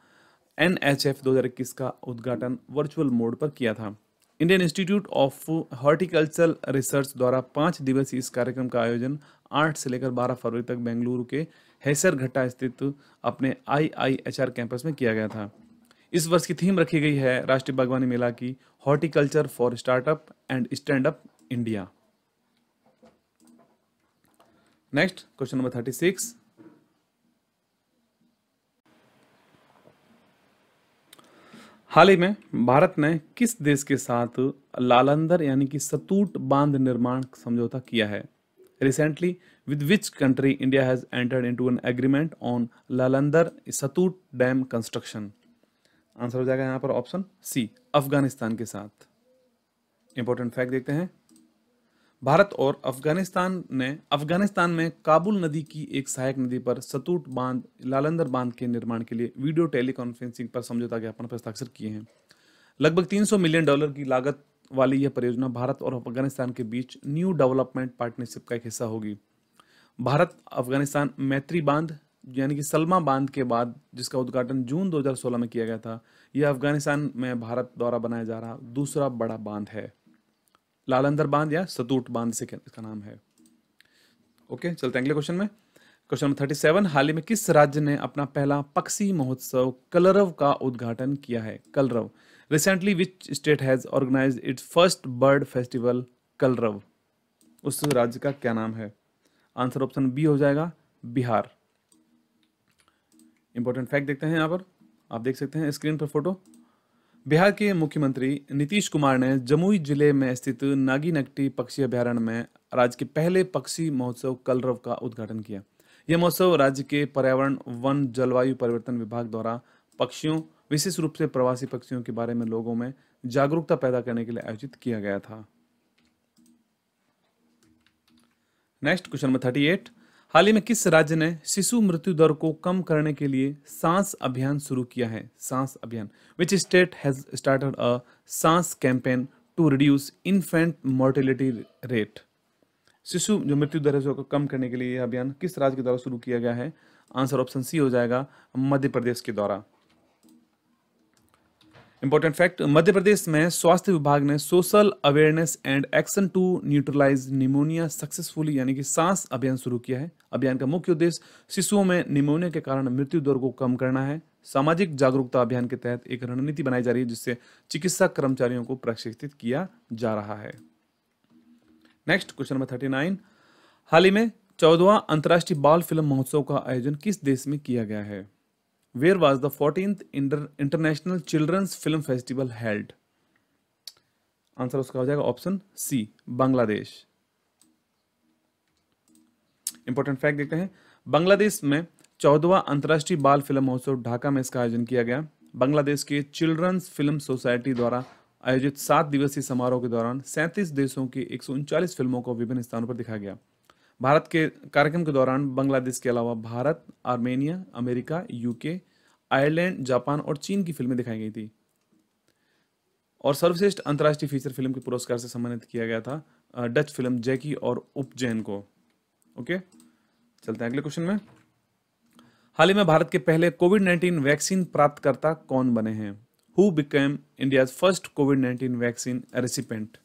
A: एन एच एफ दो का उद्घाटन वर्चुअल मोड पर किया था Indian Institute of Horticultural Research द्वारा पाँच दिवसीय इस कार्यक्रम का आयोजन 8 से लेकर 12 फरवरी तक बेंगलुरु के हैसर घट्टा स्थित अपने I I H R campus में किया गया था इस वर्ष की थीम रखी गई है राष्ट्रीय बागवानी मेला की horticulture for startup and stand up India next question number thirty six हाल ही में भारत ने किस देश के साथ लालंदर यानी कि सतूट बांध निर्माण समझौता किया है recently with which country India has entered into an agreement on Lalandar Shatoot dam construction answer हो जाएगा यहाँ पर ऑप्शन सी अफगानिस्तान के साथ इंपॉर्टेंट फैक्ट देखते हैं भारत और अफगानिस्तान ने अफगानिस्तान में काबुल नदी की एक सहायक नदी पर सतूट बांध लालंदर बांध के निर्माण के लिए वीडियो टेलीकॉन्फ्रेंसिंग पर समझौता ज्ञापन पर हस्ताक्षर किए हैं लगभग 300 मिलियन डॉलर की लागत वाली यह परियोजना भारत और अफगानिस्तान के बीच न्यू डेवलपमेंट पार्टनरशिप का एक हिस्सा होगी भारत अफगानिस्तान मैत्री बांध यानी कि सलमा बांध के बाद जिसका उद्घाटन जून 2016 में किया गया था यह अफगानिस्तान में भारत द्वारा बनाया जा रहा दूसरा बड़ा बांध है लालंदर बांध या सतूट बांध से इसका नाम है ओके चलते हैं अगले क्वेश्चन में क्वेश्चन नंबर थर्टी सेवन हाल ही में किस राज्य ने अपना पहला पक्षी महोत्सव कलरव का उद्घाटन किया है Kalrav recently which state has organise its first bird festival Kalrav उस राज्य का क्या नाम है आंसर ऑप्शन बी हो जाएगा बिहार इंपॉर्टेंट फैक्ट देखते हैं यहाँ पर आप देख सकते हैं स्क्रीन पर फोटो बिहार के मुख्यमंत्री नीतीश कुमार ने जमुई जिले में स्थित नागी नगटी पक्षी अभ्यारण्य में राज्य के पहले पक्षी महोत्सव कलरव का उद्घाटन किया यह महोत्सव राज्य के पर्यावरण वन जलवायु परिवर्तन विभाग द्वारा पक्षियों विशेष रूप से प्रवासी पक्षियों के बारे में लोगों में जागरूकता पैदा करने के लिए आयोजित किया गया था next question number thirty eight हाल ही में किस राज्य ने शिशु मृत्यु दर को कम करने के लिए सांस अभियान शुरू किया है सांस अभियान which state has started a Saans campaign to reduce infant mortality rate शिशु जो मृत्यु दर है उसको कम करने के लिए यह अभियान किस राज्य के द्वारा शुरू किया गया है आंसर ऑप्शन सी हो जाएगा मध्य प्रदेश के द्वारा इंपॉर्टेंट फैक्ट मध्य प्रदेश में स्वास्थ्य विभाग ने social awareness and action to neutralise pneumonia successfully यानी कि सांस अभियान शुरू किया है अभियान का मुख्य उद्देश्य शिशुओं में निमोनिया के कारण मृत्यु दर को कम करना है सामाजिक जागरूकता अभियान के तहत एक रणनीति बनाई जा रही है जिससे चिकित्सा कर्मचारियों को प्रशिक्षित किया जा रहा है next question number thirty nine हाल ही में चौदवा अंतर्राष्ट्रीय बाल फिल्म महोत्सव का आयोजन किस देश में किया गया है where was the 14th Inter International Children's Film Festival held? Answer उसका हो जाएगा option C Bangladesh important fact देखते हैं बांग्लादेश में चौदवा अंतर्राष्ट्रीय बाल फिल्म महोत्सव ढाका में इसका आयोजन किया गया बांग्लादेश के चिल्ड्रंस फिल्म सोसाइटी द्वारा आयोजित सात दिवसीय समारोह के दौरान सैंतीस देशों की एक फिल्मों को विभिन्न स्थानों पर दिखाया गया भारत के कार्यक्रम के दौरान बांग्लादेश के अलावा Bharat Armenia America UK Ireland Japan और चीन की फिल्में दिखाई गई थी और सर्वश्रेष्ठ अंतर्राष्ट्रीय फीचर फिल्म के पुरस्कार से सम्मानित किया गया था डच फिल्म जैकी और उपजैन को ओके चलते हैं अगले क्वेश्चन में हाल ही में भारत के पहले कोविड नाइन्टीन वैक्सीन प्राप्तकर्ता कौन बने हैं who became India first COVID nineteen vaccine recipient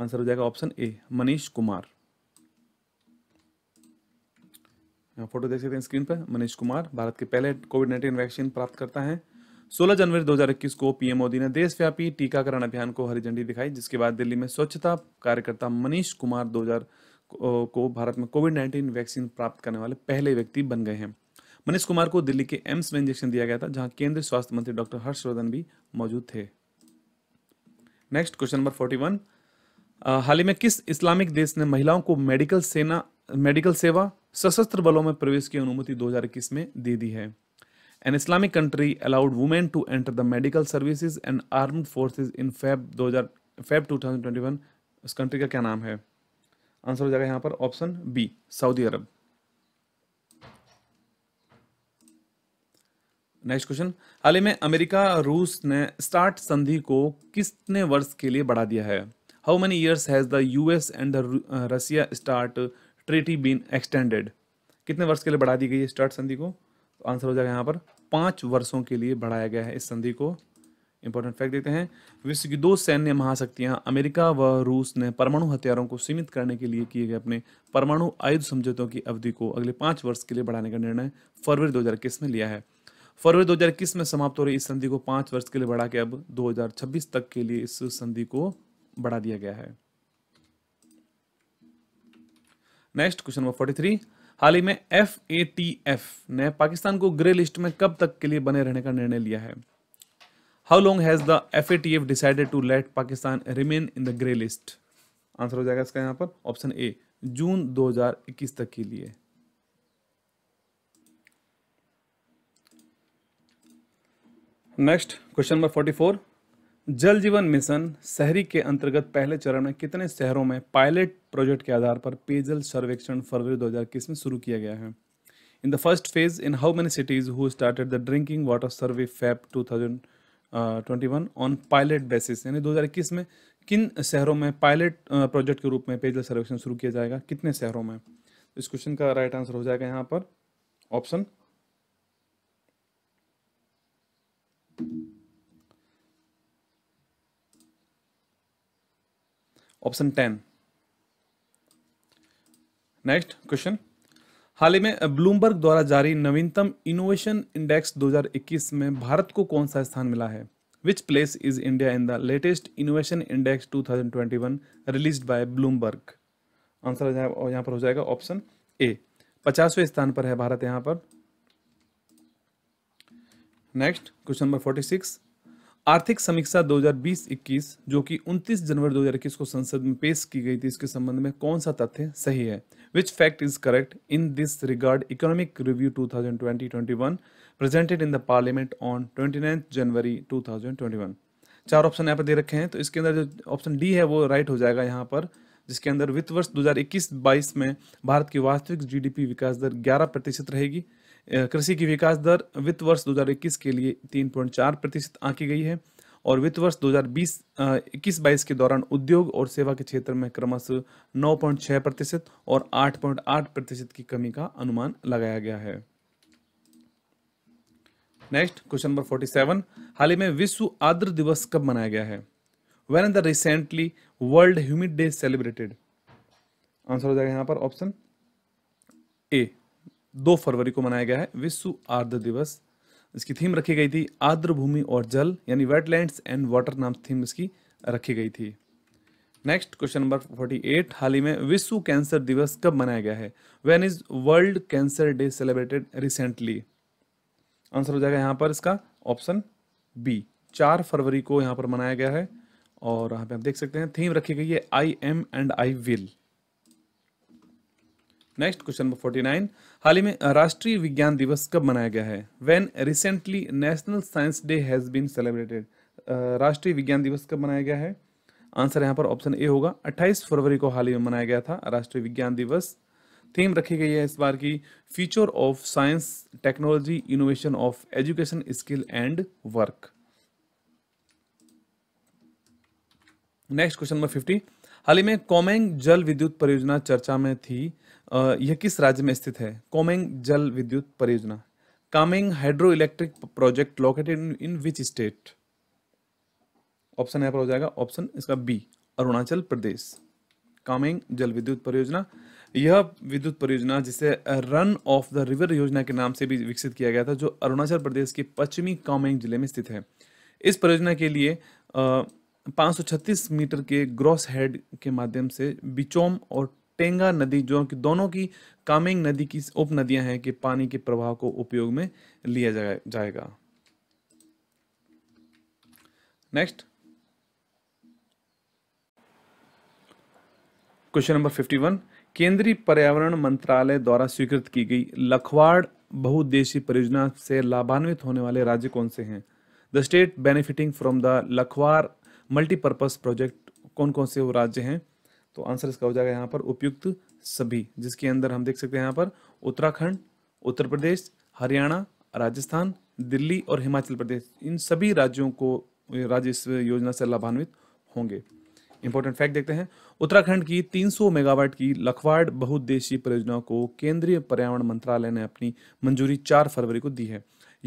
A: answer हो जाएगा option A Manish Kumar photo देख सकते हैं स्क्रीन पर मनीष कुमार भारत के पहले कोविड नाइन्टीन वैक्सीन प्राप्त करता है 16 जनवरी 2021 को पीएम मोदी ने देशव्यापी टीकाकरण अभियान को हरी झंडी दिखाई जिसके बाद दिल्ली में स्वच्छता कार्यकर्ता मनीष कुमार 2000 को भारत में कोविड 19 वैक्सीन प्राप्त करने वाले पहले व्यक्ति बन गए हैं मनीष कुमार को दिल्ली के एम्स में इंजेक्शन दिया गया था जहां केंद्रीय स्वास्थ्य मंत्री डॉक्टर हर्षवर्धन भी मौजूद थे नेक्स्ट क्वेश्चन नंबर फोर्टी हाल ही में किस इस्लामिक देश ने महिलाओं को मेडिकल सेना मेडिकल सेवा सशस्त्र बलों में प्रवेश की अनुमति 2021 में दे दी है an Islamic country allowed women to enter the medical services and armed forces in Feb 2000 Feb 2021 उस कंट्री का क्या नाम है आंसर हो जाएगा यहां पर ऑप्शन बी सऊदी अरब नेक्स्ट क्वेश्चन हाल ही में अमेरिका रूस ने स्टार्ट संधि को किसने वर्ष के लिए बढ़ा दिया है how many years has the US and the Russia START treaty been extended कितने वर्ष के लिए बढ़ा दी गई है स्टार्ट संधि को तो आंसर हो जाएगा यहाँ पर पाँच वर्षों के लिए बढ़ाया गया है इस संधि को इंपॉर्टेंट फैक्ट देते हैं विश्व की दो सैन्य महाशक्तियां अमेरिका व रूस ने परमाणु हथियारों को सीमित करने के लिए किए गए अपने परमाणु आयुध समझौतों की अवधि को अगले पाँच वर्ष के लिए बढ़ाने का निर्णय फरवरी दो में लिया है फरवरी 2021 में समाप्त हो रही इस संधि को पाँच वर्ष के लिए बढ़ा के अब 2026 तक के लिए इस संधि को बढ़ा दिया गया है next question number forty three हाल ही में एफ ए टी एफ ने पाकिस्तान को ग्रे लिस्ट में कब तक के लिए बने रहने का निर्णय लिया है how long has the F A T F decided to let Pakistan remain in the grey list answer हो जाएगा इसका यहां पर ऑप्शन ए जून 2021 तक के लिए next question number forty four Jal Jeevan mission शहरी के अंतर्गत पहले चरण में कितने शहरों में पायलट प्रोजेक्ट के आधार पर पेयजल सर्वेक्षण फरवरी 2021 में शुरू किया गया है in the first phase in how many cities who started the drinking water survey फैप 2021 ऑन पायलट बेसिस यानी 2021 में किन शहरों में पायलट प्रोजेक्ट uh, के रूप में पेयजल सर्वेक्षण शुरू किया जाएगा कितने शहरों में इस क्वेश्चन का राइट आंसर हो जाएगा यहाँ पर option option ten next question हाल ही में ब्लूमबर्ग द्वारा जारी नवीनतम इनोवेशन इंडेक्स 2021 में भारत को कौन सा स्थान मिला है which place is India in the latest innovation index 2021 release by Bloomberg answer यहां पर हो जाएगा ऑप्शन ए पचासवें स्थान पर है भारत यहां पर next question number forty six आर्थिक समीक्षा 2020-21 जो कि 29 जनवरी 2021 को संसद में पेश की गई थी इसके संबंध में कौन सा तथ्य सही है which fact is correct in this regard economic review 2020-21 presented in the parliament on 29 January 2021 चार ऑप्शन यहाँ पर दे रखे हैं तो इसके अंदर जो ऑप्शन डी है वो राइट हो जाएगा यहाँ पर जिसके अंदर वित्त वर्ष 2021-22 में भारत की वास्तविक जीडीपी विकास दर 11 प्रतिशत रहेगी कृषि की विकास दर वित्त वर्ष 2021 के लिए 3.4 प्रतिशत आंकी गई है और वित्त वर्ष 2020 इक्कीस बाईस के दौरान उद्योग और सेवा के क्षेत्र में क्रमशः 9.6 प्रतिशत और 8.8 प्रतिशत की कमी का अनुमान लगाया गया है नेक्स्ट क्वेश्चन नंबर 47 हाल ही में विश्व आर्द्र दिवस कब मनाया गया है when the recently world humid day celebrated answer हो जाएगा यहाँ पर ऑप्शन ए दो फरवरी को मनाया गया है विश्व आर्द्र दिवस इसकी थीम रखी गई थी आर्द्र भूमि और जल यानी वेटलैंड्स एंड वाटर नाम थीम इसकी रखी गई थी next question number forty eight हाल ही में विश्व कैंसर दिवस कब मनाया गया है when is world cancer day celebrated recently answer हो जाएगा यहाँ पर इसका ऑप्शन बी चार फरवरी को यहाँ पर मनाया गया है और यहाँ पे आप देख सकते हैं थीम रखी गई है I am and I will next question number forty nine हाल ही में राष्ट्रीय विज्ञान दिवस कब मनाया गया है when recently national science day has been celebrated राष्ट्रीय विज्ञान दिवस कब मनाया गया है आंसर यहाँ पर ऑप्शन ए होगा 28 फरवरी को हाल ही में मनाया गया था राष्ट्रीय विज्ञान दिवस थीम रखी गई है इस बार की future of science technology innovation of education skill and work next question number fifty हाल ही में कोमेंग जल विद्युत परियोजना चर्चा में थी यह किस राज्य में स्थित है कोमेंग जल विद्युत परियोजना Kameng hydro electric project located in which state option यहाँ पर हो जाएगा ऑप्शन इसका बी अरुणाचल प्रदेश कामेंग जल विद्युत परियोजना यह विद्युत परियोजना जिसे रन ऑफ द रिवर योजना के नाम से भी विकसित किया गया था जो अरुणाचल प्रदेश के पश्चिमी कामेंग जिले में स्थित है इस परियोजना के लिए 536 मीटर के ग्रॉस हेड के माध्यम से बिचोम और टेंगा नदी जो कि दोनों की कामेंग नदी की उप नदियां हैं कि पानी के प्रवाह को उपयोग में लिया जाए, जाएगा नेक्स्ट क्वेश्चन नंबर 51 केंद्रीय पर्यावरण मंत्रालय द्वारा स्वीकृत की गई लखवाड़ बहुउद्देशीय परियोजना से लाभान्वित होने वाले राज्य कौन से हैं the state benefiting from the Lakhwar multipurpose project कौन कौन से वो राज्य हैं तो आंसर इसका हो जाएगा यहाँ पर उपयुक्त सभी जिसके अंदर हम देख सकते हैं यहाँ पर उत्तराखंड उत्तर प्रदेश हरियाणा राजस्थान दिल्ली और हिमाचल प्रदेश इन सभी राज्यों को राज्य इस योजना से लाभान्वित होंगे इंपॉर्टेंट फैक्ट देखते हैं उत्तराखंड की 300 मेगावाट की लखवाड़ बहुउद्देशीय परियोजना को केंद्रीय पर्यावरण मंत्रालय ने अपनी मंजूरी 4 फरवरी को दी है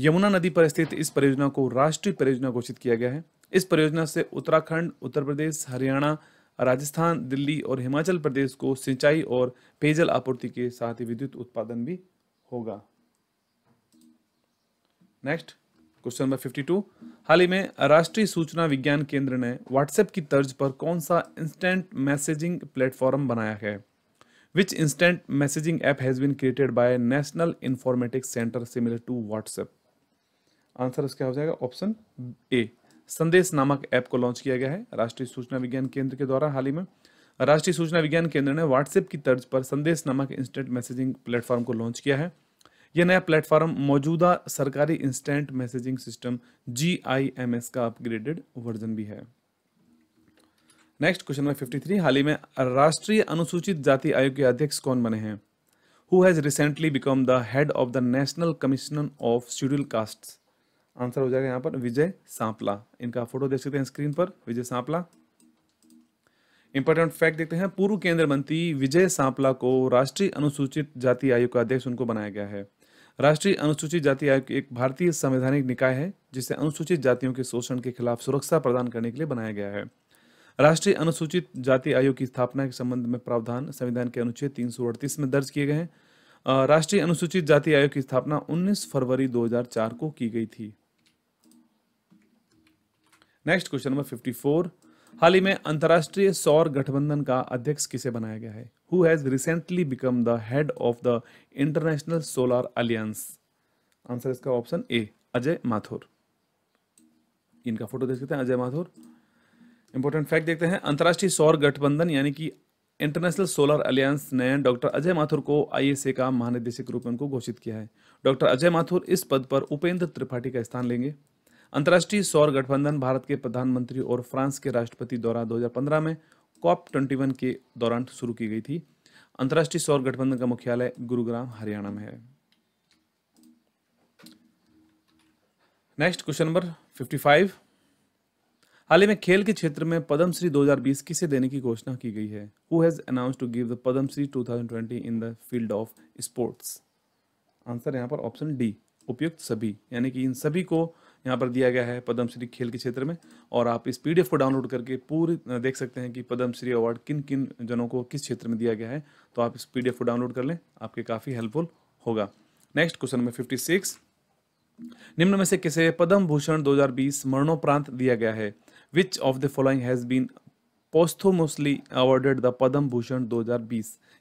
A: यमुना नदी पर स्थित इस परियोजना को राष्ट्रीय परियोजना घोषित किया गया है इस परियोजना से उत्तराखंड उत्तर प्रदेश हरियाणा राजस्थान दिल्ली और हिमाचल प्रदेश को सिंचाई और पेयजल आपूर्ति के साथ ही विद्युत उत्पादन भी होगा नेक्स्ट क्वेश्चन नंबर 52 हाल ही में राष्ट्रीय सूचना विज्ञान केंद्र ने व्हाट्सएप की तर्ज पर कौन सा इंस्टेंट मैसेजिंग प्लेटफॉर्म बनाया है which instant messaging app has been created by national informatics centre similar to WhatsApp answer इसका हो जाएगा ऑप्शन ए संदेश नामक ऐप को लॉन्च किया गया है राष्ट्रीय सूचना विज्ञान केंद्र के द्वारा हाल ही में राष्ट्रीय सूचना विज्ञान केंद्र ने व्हाट्सएप की तर्ज पर संदेश नामक इंस्टेंट मैसेजिंग प्लेटफॉर्म को लॉन्च किया है यह नया प्लेटफॉर्म मौजूदा सरकारी इंस्टेंट मैसेजिंग सिस्टम जी का अपग्रेडेड वर्जन भी है नेक्स्ट क्वेश्चन नंबर 53 हाल ही में राष्ट्रीय अनुसूचित जाति आयोग के अध्यक्ष कौन बने हैं who has recently become the head of the national commission of scheduled castes answer हो जाएगा यहाँ पर विजय सांपला इनका फोटो देख सकते हैं स्क्रीन पर विजय सांपला इंपॉर्टेंट फैक्ट देखते हैं पूर्व केंद्रीय मंत्री विजय सांपला को राष्ट्रीय अनुसूचित जाति आयोग का अध्यक्ष उनको बनाया गया है राष्ट्रीय अनुसूचित जाति आयोग एक भारतीय संवैधानिक निकाय है जिसे अनुसूचित जातियों के शोषण के खिलाफ सुरक्षा प्रदान करने के लिए बनाया गया है राष्ट्रीय अनुसूचित जाति आयोग की स्थापना के संबंध में प्रावधान संविधान के अनुच्छेद तीन में दर्ज किए गए हैं राष्ट्रीय अनुसूचित जाति आयोग की स्थापना 19 फरवरी 2004 को की गई थी next question number fifty four हाल ही में अंतर्राष्ट्रीय सौर गठबंधन का अध्यक्ष किसे बनाया गया है who has recently become the head of the international solar alliance answer इसका ऑप्शन ए अजय माथुर इनका फोटो देख सकते हैं अजय माथुर इंपॉर्टेंट फैक्ट देखते हैं अंतर्राष्ट्रीय सौर गठबंधन यानी कि इंटरनेशनल सोलर अलियंस ने डॉक्टर अजय माथुर को आईएसए का महानिदेशक रूप में उनको घोषित किया है डॉक्टर अजय माथुर इस पद पर उपेंद्र त्रिपाठी का स्थान लेंगे अंतर्राष्ट्रीय सौर गठबंधन भारत के प्रधानमंत्री और फ्रांस के राष्ट्रपति द्वारा 2015 में कॉप 21 के दौरान शुरू की गई थी अंतर्राष्ट्रीय सौर गठबंधन का मुख्यालय गुरुग्राम हरियाणा में है नेक्स्ट क्वेश्चन नंबर 55 हाल ही में खेल के क्षेत्र में पद्मश्री 2020 किसे देने की घोषणा की गई है who has announce to give the Padmashri 2020 in the field of sports answer यहां पर ऑप्शन डी उपयुक्त सभी यानी कि इन सभी को यहाँ पर दिया गया है पद्मश्री खेल के क्षेत्र में और आप इस पीडीएफ को डाउनलोड करके पूरी देख सकते हैं कि पद्मश्री अवार्ड किन किन जनों को किस क्षेत्र में दिया गया है तो आप इस पीडीएफ को डाउनलोड कर लें आपके काफ़ी हेल्पफुल होगा next question number fifty six निम्न में से किसे पद्म भूषण दो मरणोपरांत दिया गया है which of the following has been posthumously awarded the Padma Bhushan दो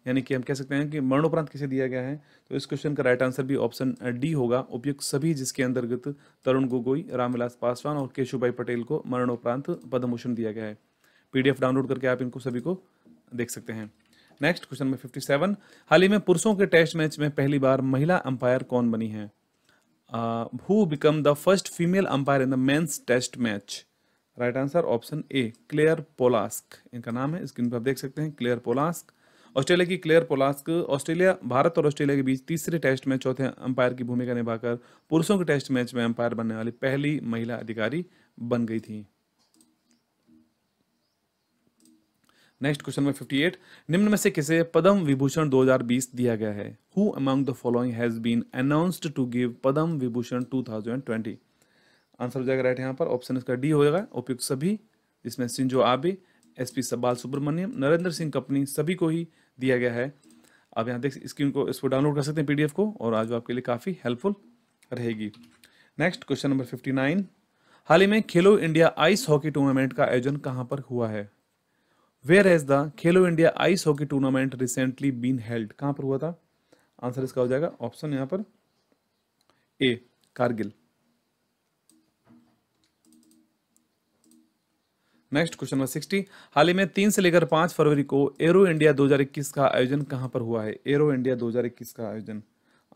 A: यानी कि हम कह सकते हैं कि मरणोपरांत किसे दिया गया है तो इस क्वेश्चन का राइट आंसर भी ऑप्शन डी होगा उपयुक्त सभी जिसके अंतर्गत तरुण गोगोई रामविलास पासवान और केशुभाई पटेल को मरणोपरांत पद्मभूषण दिया गया है पीडीएफ डाउनलोड करके आप इनको सभी को देख सकते हैं नेक्स्ट क्वेश्चन नंबर फिफ्टी हाल ही में पुरुषों के टेस्ट मैच में पहली बार महिला अंपायर कौन बनी है who become the first female umpire in the men's test match right answer option A Claire Polosak इनका नाम है स्क्रीन पर आप देख सकते हैं क्लेयर पोलास्क ऑस्ट्रेलिया की क्लेयर पोलास्क ऑस्ट्रेलिया भारत और ऑस्ट्रेलिया के बीच तीसरे टेस्ट में चौथे अंपायर की भूमिका निभाकर पुरुषों के टेस्ट मैच में अंपायर बनने वाली पहली महिला अधिकारी बन गई थी नेक्स्ट क्वेश्चन नंबर 58 निम्न में से किसे पद्म विभूषण 2020 दिया गया है who among the following has been announced to give Padma Vibhushan 2020 answer हो जाएगा राइट यहां पर ऑप्शन इसका डी होगा उपयुक्त सभी जिसमें सिंजो आबे एसपी सबाल सुब्रमण्यम नरेंद्र सिंह कंपनी सभी को ही दिया गया है आप यहाँ देख स्क्रीन को इसको डाउनलोड कर सकते हैं पीडीएफ को और आज वो आपके लिए काफ़ी हेल्पफुल रहेगी next question number fifty nine हाल ही में Khelo India ice hockey tournament का आयोजन कहाँ पर हुआ है where is the Khelo India ice hockey tournament recently been held कहाँ पर हुआ था आंसर इसका हो जाएगा ऑप्शन यहाँ पर A Kargil next question number sixty हाल ही में तीन से लेकर पांच फरवरी को एरो इंडिया 2021 का आयोजन कहां पर हुआ है एरो इंडिया 2021 का आयोजन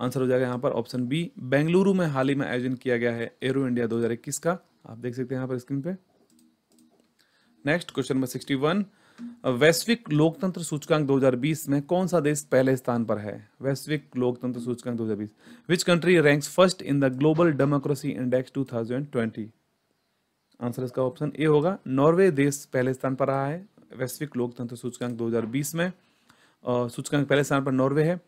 A: आंसर हो जाएगा यहां पर ऑप्शन बी बेंगलुरु में हाल ही में आयोजन किया गया है एरो इंडिया 2021 का आप देख सकते हैं यहां पर स्क्रीन पे next question number sixty one वैश्विक लोकतंत्र सूचकांक 2020 में कौन सा देश पहले स्थान पर है वैश्विक लोकतंत्र सूचकांक 2020 which country ranks first in the global democracy index 2020 answer इसका ऑप्शन ए होगा नॉर्वे देश पहले स्थान पर रहा है वैश्विक लोकतंत्र सूचकांक 2020 में सूचकांक पहले स्थान पर नॉर्वे है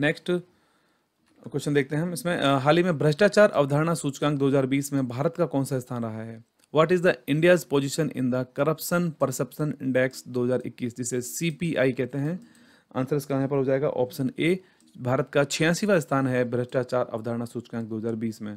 A: नेक्स्ट क्वेश्चन देखते हैं हम इसमें हाल ही में भ्रष्टाचार अवधारणा सूचकांक 2020 में भारत का कौन सा स्थान रहा है what is the India's position in the corruption perception index 2021 जिसे सीपीआई कहते हैं आंसर इसका यहाँ पर हो जाएगा ऑप्शन ए भारत का छियासीवा स्थान है भ्रष्टाचार अवधारणा सूचकांक 2020 में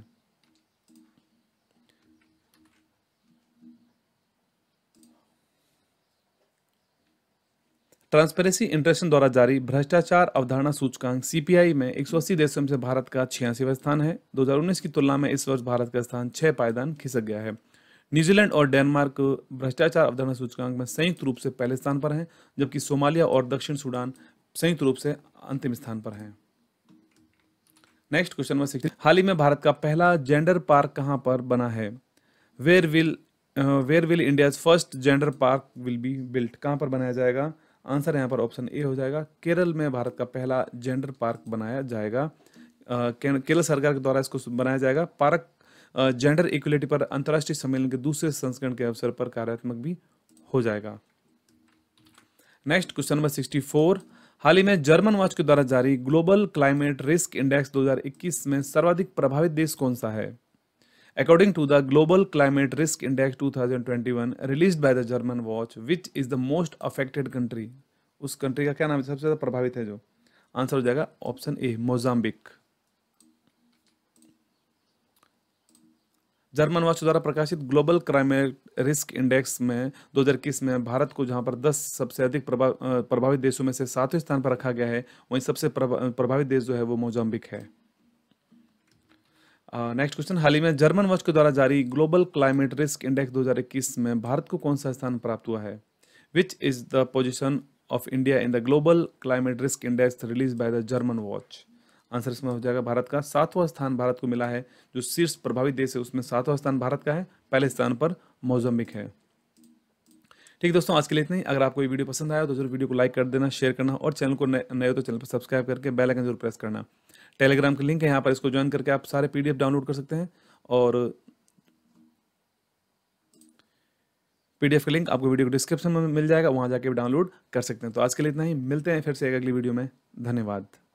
A: ट्रांसपेरेंसी इंटरनेशनल द्वारा जारी भ्रष्टाचार अवधारणा सूचकांक सीपीआई में एक देशों में से भारत का छियासीवा स्थान है 2019 की तुलना में इस वर्ष भारत का स्थान छह पायदान खिसक गया है न्यूजीलैंड और डेनमार्क भ्रष्टाचार अवधारणा सूचकांक में संयुक्त रूप से पहले स्थान पर हैं जबकि सोमालिया और दक्षिण सूडान संयुक्त रूप से अंतिम स्थान पर हैं नेक्स्ट क्वेश्चन नंबर हाल ही में भारत का पहला जेंडर पार्क कहाँ पर बना है where will where will India first gender park will be built कहाँ पर बनाया जाएगा आंसर यहाँ पर ऑप्शन ए हो जाएगा केरल में भारत का पहला जेंडर पार्क बनाया जाएगा केरल सरकार के द्वारा इसको बनाया जाएगा पार्क जेंडर इक्वलिटी पर अंतर्राष्ट्रीय सम्मेलन के दूसरे संस्करण के अवसर पर कार्यात्मक भी हो जाएगा next question number sixty four हाल ही में जर्मन वॉच के द्वारा जारी ग्लोबल क्लाइमेट रिस्क इंडेक्स 2021 में सर्वाधिक प्रभावित देश कौन सा है According to the Global Climate Risk Index 2021 released by the German watch, which is the most affected country? उस कंट्री का क्या नाम है सबसे ज़्यादा प्रभावित है जो आंसर हो जाएगा option A Mozambique German Watch द्वारा प्रकाशित ग्लोबल क्लाइमेट रिस्क इंडेक्स में 2021 में भारत को जहां पर 10 सबसे अधिक प्रभा, प्रभावित देशों में से सातवें स्थान पर रखा गया है वहीं सबसे प्रभा, प्रभावित देश जो है वो मोजाम्बिक है नेक्स्ट क्वेश्चन हाल ही में जर्मन वॉच के द्वारा जारी ग्लोबल क्लाइमेट रिस्क इंडेक्स 2021 में भारत को कौन सा स्थान प्राप्त हुआ है which is the position of India in the global climate risk index release by the German Watch answer इसमें हो जाएगा भारत का सातवां स्थान भारत को मिला है जो शीर्ष प्रभावित देश है उसमें सातवां स्थान भारत का है पहले स्थान पर मोजम्बिक है ठीक दोस्तों आज के लिए इतना ही अगर आपको ये वीडियो पसंद आया तो जरूर वीडियो को लाइक कर देना शेयर करना और चैनल को नए हो तो चैनल पर सब्सक्राइब करके बेल आइकन जरूर प्रेस करना टेलीग्राम की लिंक है यहाँ पर इसको ज्वाइन करके आप सारे पीडीएफ डाउनलोड कर सकते हैं और पीडीएफ का लिंक आपको वीडियो को डिस्क्रिप्शन में मिल जाएगा वहाँ जाके डाउनलोड कर सकते हैं तो आज के लिए इतना ही मिलते हैं फिर से एक अगली वीडियो में धन्यवाद